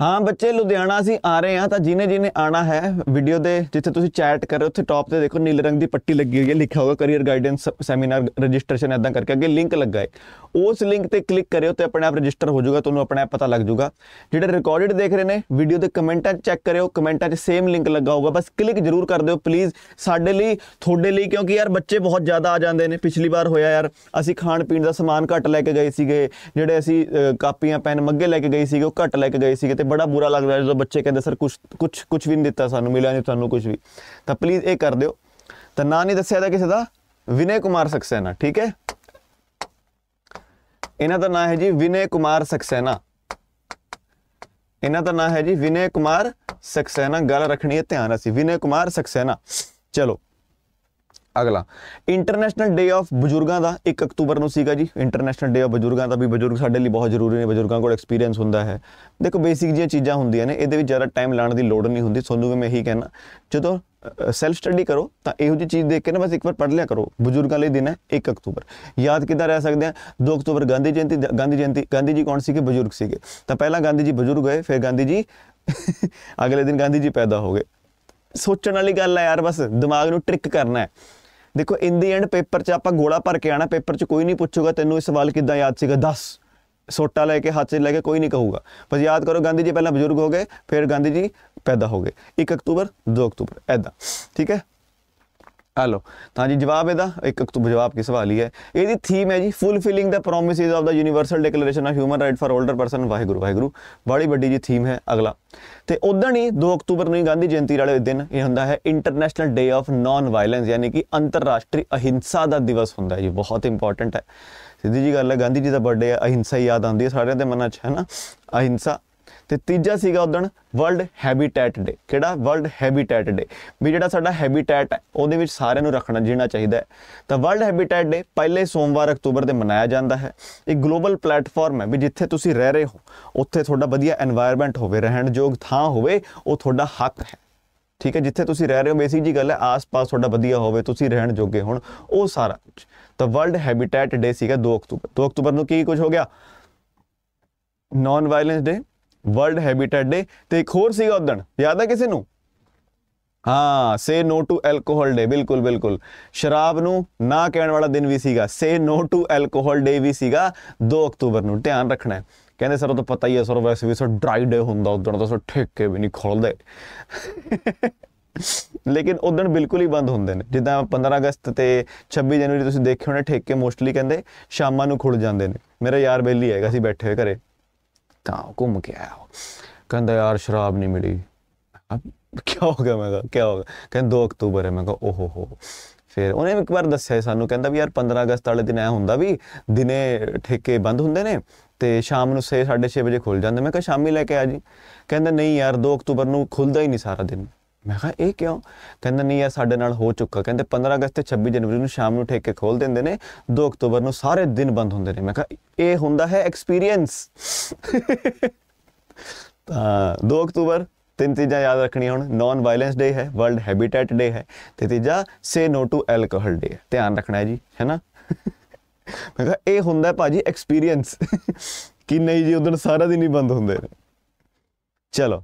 ਹਾਂ ਬੱਚੇ ਲੁਧਿਆਣਾ ਅਸੀਂ ਆ ਰਹੇ ਹਾਂ ਤਾਂ ਜਿਨੇ ਜਿਨੇ ਆਣਾ ਹੈ ਵੀਡੀਓ ਦੇ ਜਿੱਥੇ ਤੁਸੀਂ ਚੈਟ ਕਰ ਰਹੇ ਹੋ ਉੱਥੇ ਟਾਪ ਤੇ ਦੇਖੋ ਨੀਲੇ ਰੰਗ ਦੀ ਪੱਟੀ ਲੱਗੀ ਹੋਈ ਹੈ ਲਿਖਿਆ ਹੋਗਾ ਕੈਰੀਅਰ ਗਾਈਡੈਂਸ ਸੈਮੀਨਾਰ ਰਜਿਸਟ੍ਰੇਸ਼ਨ ਐਦਾਂ ਕਰਕੇ ਅੱਗੇ ਲਿੰਕ ਲੱਗਾ ਹੈ ਉਸ ਲਿੰਕ ਤੇ ਕਲਿੱਕ ਕਰਿਓ ਤੇ ਆਪਣੇ ਆਪ ਰਜਿਸਟਰ ਹੋ ਜਾਊਗਾ ਤੁਹਾਨੂੰ ਆਪਣੇ ਆਪ ਪਤਾ ਲੱਗ ਜਾਊਗਾ ਜਿਹੜੇ ਰਿਕਾਰਡਡ ਦੇਖ ਰਹੇ ਨੇ ਵੀਡੀਓ ਦੇ ਕਮੈਂਟਾਂ 'ਚ ਚੈੱਕ ਕਰਿਓ ਕਮੈਂਟਾਂ 'ਚ ਸੇਮ ਲਿੰਕ ਲੱਗਾ ਹੋਊਗਾ ਬਸ ਕਲਿੱਕ ਜ਼ਰੂਰ ਕਰ ਦਿਓ ਪਲੀਜ਼ ਸਾਡੇ ਲਈ ਤੁਹਾਡੇ ਲਈ ਕਿਉਂਕਿ ਯਾਰ ਬੱਚੇ ਬਹੁਤ ਜ਼ਿਆਦਾ ਆ ਜਾਂਦੇ ਨੇ ਪਿਛਲੀ ਵਾਰ ਹੋਇਆ ਯਾਰ ਅਸੀਂ ਖਾਣ ਪੀਣ ਦਾ ਸਮਾਨ ਘੱਟ ਲੈ ਕੇ ਗਏ ਸੀਗੇ ਜਿਹੜੇ ਅਸੀਂ ਕਾਪੀਆਂ ਪੈਨ ਮੱਗੇ ਲੈ ਕੇ ਗਏ ਸੀਗੇ ਉਹ ਘੱਟ ਲੈ ਕੇ ਗਏ ਸੀਗੇ ਤੇ ਬੜਾ ਬੁਰਾ ਲੱਗਦਾ ਜਦੋਂ ਬੱਚੇ ਕਹਿੰਦੇ ਸਰ ਕੁਝ ਕੁਝ ਕੁਝ ਵੀ ਨਹੀਂ ਦਿੱਤਾ ਸਾਨੂੰ ਮਿਲਿਆ ਨਹੀਂ ਤੁਹਾਨੂੰ ਕੁਝ ਵੀ ਤਾਂ ਪਲੀਜ਼ ਇਹ ਕਰ ਦਿਓ ਤਾਂ ਨਾਂ ਨਹੀਂ ਦੱਸਿਆ ਤਾਂ ਕਿਸੇ ਦਾ ਵਿਨੇ ਕੁਮਾਰ ਸਕਸੈਨਾ ਠੀਕ ਹੈ ਇਹਨਾਂ ਦਾ ਨਾਂ ਹੈ ਜੀ ਵਿਨੇ ਕੁਮਾਰ ਸਕਸੈਨਾ ਇਹਨਾਂ ਦਾ ਨਾਂ ਹੈ ਜੀ ਵਿਨੇ ਕੁਮਾਰ ਸਕਸੈਨਾ ਗੱਲ ਰੱਖਣੀ ਹੈ ਧਿਆਨ ਅਸੀਂ ਵਿਨੇ ਕੁਮਾਰ ਸਕਸੈਨਾ ਚਲੋ ਅਗਲਾ ਇੰਟਰਨੈਸ਼ਨਲ ਡੇ ਆਫ ਬਜ਼ੁਰਗਾਂ ਦਾ 1 ਅਕਤੂਬਰ ਨੂੰ ਸੀਗਾ ਜੀ ਇੰਟਰਨੈਸ਼ਨਲ ਡੇ ਆਫ ਬਜ਼ੁਰਗਾਂ ਦਾ ਵੀ ਬਜ਼ੁਰਗ ਸਾਡੇ ਲਈ ਬਹੁਤ ਜ਼ਰੂਰੀ ਨੇ ਬਜ਼ੁਰਗਾਂ ਕੋਲ ਐਕਸਪੀਰੀਅੰਸ ਹੁੰਦਾ ਹੈ ਦੇਖੋ ਬੇਸਿਕ ਜੀਆਂ ਚੀਜ਼ਾਂ ਹੁੰਦੀਆਂ ਨੇ ਇਹਦੇ ਵਿੱਚ ਜ਼ਿਆਦਾ ਟਾਈਮ ਲਾਣ ਦੀ ਲੋੜ ਨਹੀਂ ਹੁੰਦੀ ਤੁਹਾਨੂੰ ਵੀ ਮੈਂ ਇਹੀ ਕਹਿਣਾ ਜਦੋਂ ਸੈਲਫ ਸਟੱਡੀ ਕਰੋ ਤਾਂ ਇਹੋ ਜੀ ਚੀਜ਼ ਦੇਖ ਕੇ ਨਾ ਬਸ ਇੱਕ ਵਾਰ ਪੜ੍ਹ ਲਿਆ ਕਰੋ ਬਜ਼ੁਰਗਾਂ ਲਈ ਦਿਨ ਹੈ 1 ਅਕਤੂਬਰ ਯਾਦ ਕਿਦਾਂ ਰਹਿ ਸਕਦੇ ਆ 2 ਅਕਤੂਬਰ ਗਾਂਧੀ ਜਯੰਤੀ ਗਾਂਧੀ ਜਯੰਤੀ ਗਾਂਧੀ ਜੀ ਕੌਣ ਸੀਗੇ ਬਜ਼ੁਰਗ ਸੀਗੇ ਤਾਂ ਪਹਿਲਾਂ ਗਾਂਧੀ ਜੀ ਬਜ਼ੁਰਗ ਹੋਏ ਫਿਰ ਗਾਂਧੀ ਜੀ ਅਗਲੇ ਦਿਨ ਗਾਂਧੀ ਜੀ ਪੈਦਾ ਹੋ ਗਏ ਸੋਚਣ ਵਾਲੀ ਗੱਲ ਆ ਯਾਰ ਬਸ ਦਿਮਾਗ ਨੂੰ ਟ੍ਰਿਕ ਕਰਨਾ ਹੈ ਦੇਖੋ ਇਨ ਦੀ ਐਂਡ ਪੇਪਰ 'ਚ ਆਪਾਂ ਗੋਲਾ ਭਰ ਕੇ ਆਣਾ ਪੇਪਰ 'ਚ ਕੋਈ ਨਹੀਂ ਪੁੱਛੂਗਾ ਤੈਨੂੰ ਇਹ ਸਵਾਲ ਕਿੱਦਾਂ ਯਾਦ ਸੀਗਾ ਦੱਸ ਸੋਟਾ ਲੈ ਕੇ ਹੱਥ 'ਚ ਲੈ ਕੇ ਕੋਈ ਨਹੀਂ ਕਹੂਗਾ ਪਰ ਯਾਦ ਕਰੋ ਗਾਂਧੀ ਜੀ ਪਹਿਲਾਂ ਬਜ਼ੁਰਗ ਹੋ ਗਏ ਫਿਰ ਗਾਂਧੀ ਜੀ ਪੈਦਾ ਹੋ ਗਏ 1 ਅਕਤੂਬਰ 2 ਅਕਤੂਬਰ ਐਦਾਂ ਠੀਕ ਹੈ ਆ ਤਾਂ ਜੀ ਜਵਾਬ ਇਹਦਾ ਇੱਕ ਇੱਕ ਤੋਂ ਜਵਾਬ ਕੀ ਸਵਾਲ ਹੀ ਹੈ ਇਹਦੀ ਥੀਮ ਹੈ ਜੀ fulfilling the promises of the universal declaration of human right for older person Waheguru Waheguru ਬੜੀ ਵੱਡੀ ਜੀ ਥੀਮ ਹੈ ਅਗਲਾ ਤੇ ਉਦੋਂ ਹੀ 2 ਅਕਤੂਬਰ ਨੂੰ ਗਾਂਧੀ ਜਯੰਤੀ ਵਾਲੇ ਦਿਨ ਇਹ ਹੁੰਦਾ ਹੈ international day of non violence ਯਾਨੀ ਕਿ ਅੰਤਰਰਾਸ਼ਟਰੀ ਅਹਿੰਸਾ ਦਾ ਦਿਵਸ ਹੁੰਦਾ ਹੈ ਜੀ ਬਹੁਤ ਇੰਪੋਰਟੈਂਟ ਹੈ ਸਿੱਧੀ ਜੀ ਗੱਲ ਹੈ ਗਾਂਧੀ ਜੀ ਦਾ ਬਰਥਡੇ ਹੈ ਅਹਿੰਸਾ ਯਾਦ ਆਉਂਦੀ ਹੈ ਸਾਰਿਆਂ ਦੇ ਮਨਾਂ 'ਚ ਹੈ ਨਾ ਅਹਿੰਸਾ ਤੇ ਤੀਜਾ ਸੀਗਾ ਉਦੋਂ ਵਰਲਡ ਹੈਬਿਟੈਟ ਡੇ ਕਿਹੜਾ ਵਰਲਡ ਹੈਬਿਟੈਟ ਡੇ ਵੀ ਜਿਹੜਾ ਸਾਡਾ ਹੈਬਿਟੈਟ ਹੈ ਉਹਦੇ ਵਿੱਚ ਸਾਰਿਆਂ ਨੂੰ ਰੱਖਣਾ ਜੀਣਾ ਚਾਹੀਦਾ ਹੈ ਤਾਂ ਵਰਲਡ ਹੈਬਿਟੈਟ ਡੇ ਪਹਿਲੇ ਸੋਮਵਾਰ ਅਕਤੂਬਰ ਤੇ ਮਨਾਇਆ ਜਾਂਦਾ ਹੈ ਇਹ ਗਲੋਬਲ ਪਲੇਟਫਾਰਮ ਹੈ ਵੀ ਜਿੱਥੇ ਤੁਸੀਂ ਰਹਿ ਰਹੇ ਹੋ ਉੱਥੇ ਤੁਹਾਡਾ ਵਧੀਆ এনवायरमेंट ਹੋਵੇ ਰਹਿਣ ਯੋਗ ਥਾਂ ਹੋਵੇ ਉਹ ਤੁਹਾਡਾ ਹੱਕ ਹੈ ਠੀਕ ਹੈ ਜਿੱਥੇ ਤੁਸੀਂ ਰਹਿ ਰਹੇ ਹੋ ਬੇਸਿਕ ਜੀ ਗੱਲ ਹੈ ਆਸ-ਪਾਸ ਤੁਹਾਡਾ ਵਧੀਆ ਹੋਵੇ ਤੁਸੀਂ ਰਹਿਣ ਜੋਗੇ ਹੋਣ ਉਹ ਸਾਰਾ ਕੁਝ ਤਾਂ ਵਰਲਡ ਹੈਬਿਟੈਟ ਡੇ ਸੀਗਾ 2 ਅਕਤੂਬਰ 2 ਅਕਤੂਬਰ ਨੂੰ ਕੀ ਕੁਝ ਹੋ ਗਿਆ non violence day world habitat day ਤੇ ਇੱਕ ਹੋਰ ਸੀਗਾ ਉਦੋਂ ਯਾਦ ਆ ਕਿਸੇ ਨੂੰ ਹਾਂ ਸੇ ਨੋ ਟੂ ਐਲਕੋਹਲ ਡੇ ਬਿਲਕੁਲ ਬਿਲਕੁਲ ਸ਼ਰਾਬ ਨੂੰ ਨਾ ਕਹਿਣ ਵਾਲਾ ਦਿਨ ਵੀ ਸੀਗਾ ਸੇ ਨੋ ਟੂ ਐਲਕੋਹਲ ਡੇ ਵੀ ਸੀਗਾ 2 ਅਕਤੂਬਰ ਨੂੰ ਧਿਆਨ ਰੱਖਣਾ ਕਹਿੰਦੇ ਸਰ ਉਹ ਤਾਂ ਪਤਾ ਹੀ ਹੈ ਸਰ ਵੈਸੇ ਵੀ ਸਰ ਡਰਾਈ ਡੇ ਹੁੰਦਾ ਉਦੋਂ ਤਾਂ ਸਰ ਠੇਕੇ ਵੀ ਨਹੀਂ ਖੋਲਦੇ ਲੇਕਿਨ ਉਦੋਂ ਬਿਲਕੁਲ ਹੀ ਬੰਦ ਹੁੰਦੇ ਨੇ ਜਿੱਦਾਂ 15 ਅਗਸਤ ਤੇ 26 ਜਨਵਰੀ ਤੁਸੀਂ ਦੇਖਿਓ ਨੇ ਠੇਕੇ ਮੋਸਟਲੀ ਕਹਿੰਦੇ ਸ਼ਾਮਾਂ ਨੂੰ ਖੁੱਲ ਜਾਂਦੇ ਨੇ ਮੇਰਾ ਯਾਰ ਬੇਲੀ ਹੈਗਾ ਸੀ ਬੈਠੇ ਹੋਏ ਘਰੇ ਤਾਂ ਘੁੰਮ ਕੇ ਆਇਆ ਕਹਿੰਦਾ ਯਾਰ ਸ਼ਰਾਬ ਨਹੀਂ ਮਿਲੀ ਅਬ ਕੀ ਹੋ ਗਿਆ ਮੈਂ ਕਿਹਾ ਕੀ ਹੋ ਗਿਆ ਕਹਿੰਦਾ 2 ਅਕਤੂਬਰ ਹੈ ਮੈਂ ਕਹਾ ਓਹ ਹੋ ਫਿਰ ਉਹਨੇ ਇੱਕ ਵਾਰ ਦੱਸਿਆ ਸਾਨੂੰ ਕਹਿੰਦਾ ਵੀ ਯਾਰ 15 ਅਗਸਤ ਵਾਲੇ ਦਿਨ ਐ ਹੁੰਦਾ ਵੀ ਦਿਨੇ ਠੇਕੇ ਬੰਦ ਹੁੰਦੇ ਨੇ ਤੇ ਸ਼ਾਮ ਨੂੰ 6 6:30 ਵਜੇ ਖੁੱਲ ਜਾਂਦੇ ਮੈਂ ਕਿਹਾ ਸ਼ਾਮੀ ਲੈ ਕੇ ਆ ਜੀ ਕਹਿੰਦਾ ਨਹੀਂ ਯਾਰ 2 ਅਕਤੂਬਰ ਨੂੰ ਖੁੱਲਦਾ ਹੀ ਨਹੀਂ ਸਾਰਾ ਦਿਨ ਮੈਂ ਕਿਹਾ ਇਹ ਕਿਉਂ ਕਹਿੰਦਾ ਨਹੀਂ ਇਹ ਸਾਡੇ ਨਾਲ ਹੋ ਚੁੱਕਾ ਕਹਿੰਦੇ 15 ਅਗਸਤ ਤੇ 26 ਜਨਵਰੀ ਨੂੰ ਸ਼ਾਮ ਨੂੰ ਠੇਕੇ ਖੋਲ ਦਿੰਦੇ ਨੇ 2 ਅਕਤੂਬਰ ਨੂੰ ਸਾਰੇ ਦਿਨ ਬੰਦ ਹੁੰਦੇ ਨੇ ਮੈਂ ਕਿਹਾ ਇਹ ਹੁੰਦਾ ਹੈ ਐਕਸਪੀਰੀਅੰਸ ਤਾਂ 2 ਅਕਤੂਬਰ ਤਿੰਨ ਚੀਜ਼ਾਂ ਯਾਦ ਰੱਖਣੀਆਂ ਹੁਣ ਨਾਨ ਵਾਇਲੈਂਸ ਡੇ ਹੈ ਵਰਲਡ ਹੈਬਿਟੈਟ ਡੇ ਹੈ ਤੇ ਤੀਜਾ ਸੇ ਨੋ ਟੂ ਐਲਕੋਹਲ ਡੇ ਹੈ ਧਿਆਨ ਰੱਖਣਾ ਹੈ ਜੀ ਹੈਨਾ ਮੈਂ ਕਿਹਾ ਇਹ ਹੁੰਦਾ ਭਾਜੀ ਐਕਸਪੀਰੀਅੰਸ ਕਿ ਨਹੀਂ ਜੀ ਉਦੋਂ ਸਾਰਾ ਦਿਨ ਹੀ ਬੰਦ ਹੁੰਦੇ ਨੇ ਚਲੋ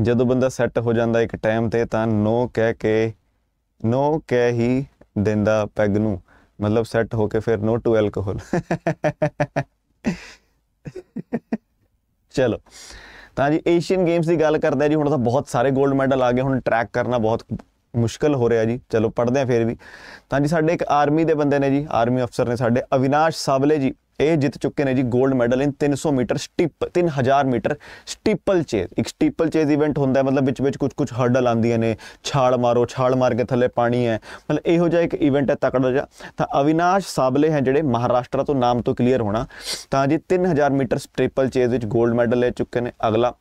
ਜਦੋਂ ਬੰਦਾ ਸੈੱਟ ਹੋ ਜਾਂਦਾ ਇੱਕ ਟਾਈਮ ਤੇ ਤਾਂ ਨੋ ਕਹਿ ਕੇ ਨੋ ਕਹਿ ਹੀ ਦਿੰਦਾ ਪੈਗ ਨੂੰ ਮਤਲਬ ਸੈੱਟ ਹੋ ਕੇ ਫਿਰ ਨੋ ਟੂ ਐਲਕੋਹਲ ਚਲੋ ਤਾਂ ਜੀ ਏਸ਼ੀਅਨ ਗੇਮਸ ਦੀ ਗੱਲ ਕਰਦੇ ਆ ਜੀ ਹੁਣ ਤਾਂ ਬਹੁਤ ਸਾਰੇ 골ਡ ਮੈਡਲ ਆ ਗਏ ਹੁਣ ਟਰੈਕ ਕਰਨਾ ਬਹੁਤ ਮੁਸ਼ਕਲ ਹੋ ਰਿਹਾ ਜੀ ਚਲੋ ਪੜਦੇ ਆ ਫਿਰ ਵੀ ਤਾਂ ਜੀ ਸਾਡੇ ਇੱਕ ਆਰਮੀ ਦੇ ਬੰਦੇ ਨੇ ਜੀ ਆਰਮੀ ਅਫਸਰ ਨੇ ਸਾਡੇ ਅਵਿਨਾਸ਼ ਸਾਬਲੇ ਜੀ ਇਹ ਜਿੱਤ ਚੁੱਕੇ ਨੇ ਜੀ 골ਡ medal in 300 metre steeple 3000 metre steeplechase ਇੱਕ ਸਟਿਪਲ ਚੇਜ਼ ਇਵੈਂਟ ਹੁੰਦਾ ਹੈ ਮਤਲਬ ਵਿੱਚ ਵਿੱਚ ਕੁਝ ਕੁਝ ਹਰਡਲ ਆਉਂਦੀਆਂ ਨੇ ਛਾਲ ਮਾਰੋ ਛਾਲ ਮਾਰ ਕੇ ਥੱਲੇ ਪਾਣੀ ਹੈ ਮਤਲਬ ਇਹੋ ਜਿਹਾ ਇੱਕ ਇਵੈਂਟ ਹੈ ਤਕੜਾ ਜਿਹਾ ਤਾਂ ਅਵਿਨਾਸ਼ ਸਾਬਲੇ ਹੈ ਜਿਹੜੇ ਮਹਾਰਾਸ਼ਟਰ ਤੋਂ ਨਾਮ ਤੋਂ ਕਲੀਅਰ ਹੋਣਾ ਤਾਂ ਜੀ 3000 ਮੀਟਰ ਸਟਿਪਲ ਚੇਜ਼ ਵਿੱਚ 골ਡ ਮੈਡਲ ਲੈ ਚੁੱਕੇ ਨੇ ਅਗਲਾ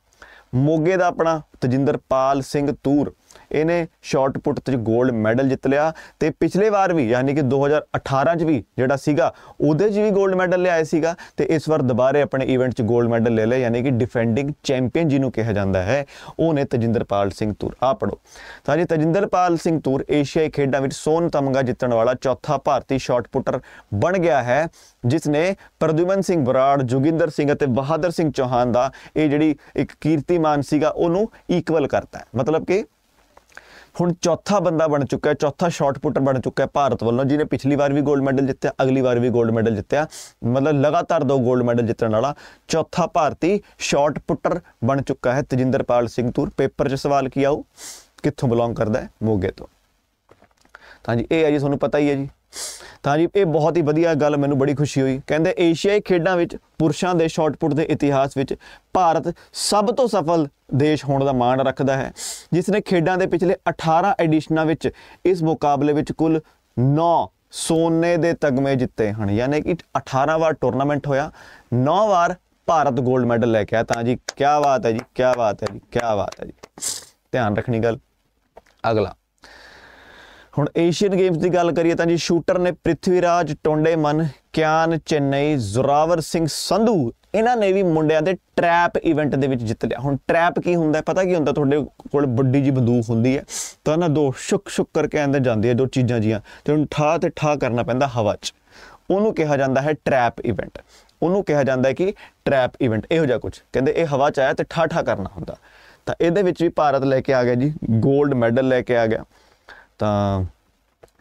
ਮੋਗੇ ਦਾ ਆਪਣਾ ਤਜਿੰਦਰਪਾਲ ਸਿੰਘ ਤੂਰ ਇਹਨੇ ਸ਼ਾਰਟ ਪੁੱਟ ਤੇ 골ਡ ਮੈਡਲ ਜਿੱਤ ਲਿਆ ਤੇ ਪਿਛਲੇ ਵਾਰ ਵੀ ਯਾਨੀ ਕਿ 2018 'ਚ ਵੀ ਜਿਹੜਾ ਸੀਗਾ ਉਹਦੇ 'ਚ ਵੀ 골ਡ ਮੈਡਲ ਲਿਆਇਆ ਸੀਗਾ ਤੇ ਇਸ ਵਾਰ ਦੁਬਾਰੇ ਆਪਣੇ ਇਵੈਂਟ 'ਚ 골ਡ ਮੈਡਲ ਲੈ ਲਿਆ ਯਾਨੀ ਕਿ ਡਿਫੈਂਡਿੰਗ ਚੈਂਪੀਅਨ ਜਿਹਨੂੰ ਕਿਹਾ ਜਾਂਦਾ ਹੈ ਉਹ ਨੇ ਤਜਿੰਦਰਪਾਲ ਸਿੰਘ ਤੂਰ ਆ ਪੜੋ ਤਾਂ ਜੀ ਤਜਿੰਦਰਪਾਲ ਸਿੰਘ ਤੂਰ ਏਸ਼ੀਆਈ ਖੇਡਾਂ ਵਿੱਚ ਸੋਨ ਤਮਗਾ ਜਿੱਤਣ ਵਾਲਾ ਚੌਥਾ ਭਾਰਤੀ ਸ਼ਾਰਟ ਪੁੱਟਰ ਬਣ ਗਿਆ ਹੈ ਜਿਸ ਨੇ ਪ੍ਰਦੁਮਨ ਸਿੰਘ ਬਰਾੜ ਜੁਗਿੰਦਰ ਸਿੰਘ ਅਤੇ ਬਹਾਦਰ ਸਿੰਘ ਚੌਹਾਨ ਦਾ ਇਹ ਜਿਹੜੀ ਇੱਕ ਕੀਰਤੀਮਾਨ ਸੀਗਾ ਉਹਨੂੰ ਇਕੁਅਲ ਕਰਤਾ ਹੈ ਮਤਲਬ ਕਿ ਹੁਣ ਚੌਥਾ ਬੰਦਾ ਬਣ ਚੁੱਕਾ ਹੈ ਚੌਥਾ ਸ਼ਾਟ ਪੁੱਟਰ ਬਣ ਚੁੱਕਾ ਹੈ ਭਾਰਤ ਵੱਲੋਂ ਜਿਹਨੇ ਪਿਛਲੀ ਵਾਰ ਵੀ 골ਡ ਮੈਡਲ ਜਿੱਤਿਆ ਅਗਲੀ ਵਾਰ ਵੀ 골ਡ ਮੈਡਲ ਜਿੱਤਿਆ ਮਤਲਬ ਲਗਾਤਾਰ ਦੋ 골ਡ ਮੈਡਲ ਜਿੱਤਣ ਵਾਲਾ ਚੌਥਾ ਭਾਰਤੀ ਸ਼ਾਟ ਪੁੱਟਰ ਬਣ ਚੁੱਕਾ ਹੈ ਤਜਿੰਦਰਪਾਲ ਸਿੰਘ ਤੂਰ ਪੇਪਰ 'ਚ ਸਵਾਲ ਕੀ ਆਉ ਕਿੱਥੋਂ ਬਿਲੋਂਗ ਕਰਦਾ ਹੈ ਮੋਗੇ ਤੋਂ ਤਾਂ ਜੀ ਇਹ ਹੈ ਜੀ ਤੁਹਾਨੂੰ ਪਤਾ ਹੀ ਹੈ ਜੀ ਤਾਂ ਜੀ ਇਹ ਬਹੁਤ ਹੀ ਵਧੀਆ ਗੱਲ ਮੈਨੂੰ ਬੜੀ ਖੁਸ਼ੀ ਹੋਈ ਕਹਿੰਦੇ ਏਸ਼ੀਆਈ ਖੇਡਾਂ ਵਿੱਚ ਪੁਰਸ਼ਾਂ ਦੇ ਸ਼ਾਟਪੁੱਟ ਦੇ ਇਤਿਹਾਸ ਵਿੱਚ ਭਾਰਤ ਸਭ ਤੋਂ ਸਫਲ ਦੇਸ਼ ਹੋਣ ਦਾ ਮਾਣ ਰੱਖਦਾ ਹੈ ਜਿਸ ਨੇ ਖੇਡਾਂ ਦੇ ਪਿਛਲੇ 18 ਐਡੀਸ਼ਨਾਂ ਵਿੱਚ ਇਸ ਮੁਕਾਬਲੇ ਵਿੱਚ ਕੁੱਲ 9 ਸੋਨੇ ਦੇ ਤਗਮੇ ਜਿੱਤੇ ਹਨ ਯਾਨੀ ਕਿ 18 ਵਾਰ ਟੂਰਨਾਮੈਂਟ ਹੋਇਆ 9 ਵਾਰ ਭਾਰਤ 골ਡ ਮੈਡਲ ਲੈ ਕੇ ਆ ਤਾਂ ਜੀ ਕੀ ਬਾਤ ਹੈ ਜੀ ਕੀ ਬਾਤ ਹੈ ਜੀ ਕੀ ਬਾਤ ਹੈ ਜੀ ਧਿਆਨ ਰੱਖਣੀ ਗੱਲ ਅਗਲਾ ਹੁਣ ਏਸ਼ੀਅਨ ਗੇਮਸ ਦੀ ਗੱਲ ਕਰੀਏ ਤਾਂ ਜੀ ਸ਼ੂਟਰ ਨੇ ਪ੍ਰਿਥਵੀਰਾਜ ਟੋਂਡੇਮਨ ਕਿਆਨ ਚੇਨਈ ਜ਼ੁਰਾਵਰ ਸਿੰਘ ਸੰਧੂ ਇਹਨਾਂ ਨੇ ਵੀ ਮੁੰਡਿਆਂ ਦੇ ਟ੍ਰੈਪ ਇਵੈਂਟ ਦੇ ਵਿੱਚ ਜਿੱਤ ਲਿਆ ਹੁਣ ਟ੍ਰੈਪ ਕੀ ਹੁੰਦਾ ਪਤਾ ਕੀ ਹੁੰਦਾ ਤੁਹਾਡੇ ਕੋਲ ਵੱਡੀ ਜੀ ਬੰਦੂਕ ਹੁੰਦੀ ਹੈ ਤਾਂ ਨਾ ਦੋ ਸ਼ੁਕ ਸ਼ੁਕ ਕਰਕੇ ਅੰਦਰ ਜਾਂਦੀ ਹੈ ਦੋ ਚੀਜ਼ਾਂ ਜੀਆਂ ਤੇ ਉਹਨੂੰ ਠਾ ਤੇ ਠਾ ਕਰਨਾ ਪੈਂਦਾ ਹਵਾ 'ਚ ਉਹਨੂੰ ਕਿਹਾ ਜਾਂਦਾ ਹੈ ਟ੍ਰੈਪ ਇਵੈਂਟ ਉਹਨੂੰ ਕਿਹਾ ਜਾਂਦਾ ਹੈ ਕਿ ਟ੍ਰੈਪ ਇਵੈਂਟ ਇਹੋ ਜਿਹਾ ਕੁਝ ਕਹਿੰਦੇ ਇਹ ਹਵਾ 'ਚ ਆਇਆ ਤੇ ਠਾ ਠਾ ਕਰਨਾ ਹੁੰਦਾ ਤਾਂ ਇਹਦੇ ਵਿੱਚ ਵੀ ਭਾਰਤ ਲੈ ਕੇ ਆ ਗਿਆ ਜੀ 골ਡ ਮੈਡਲ ਲੈ ਕੇ ਆ ਗਿਆ ਤਾਂ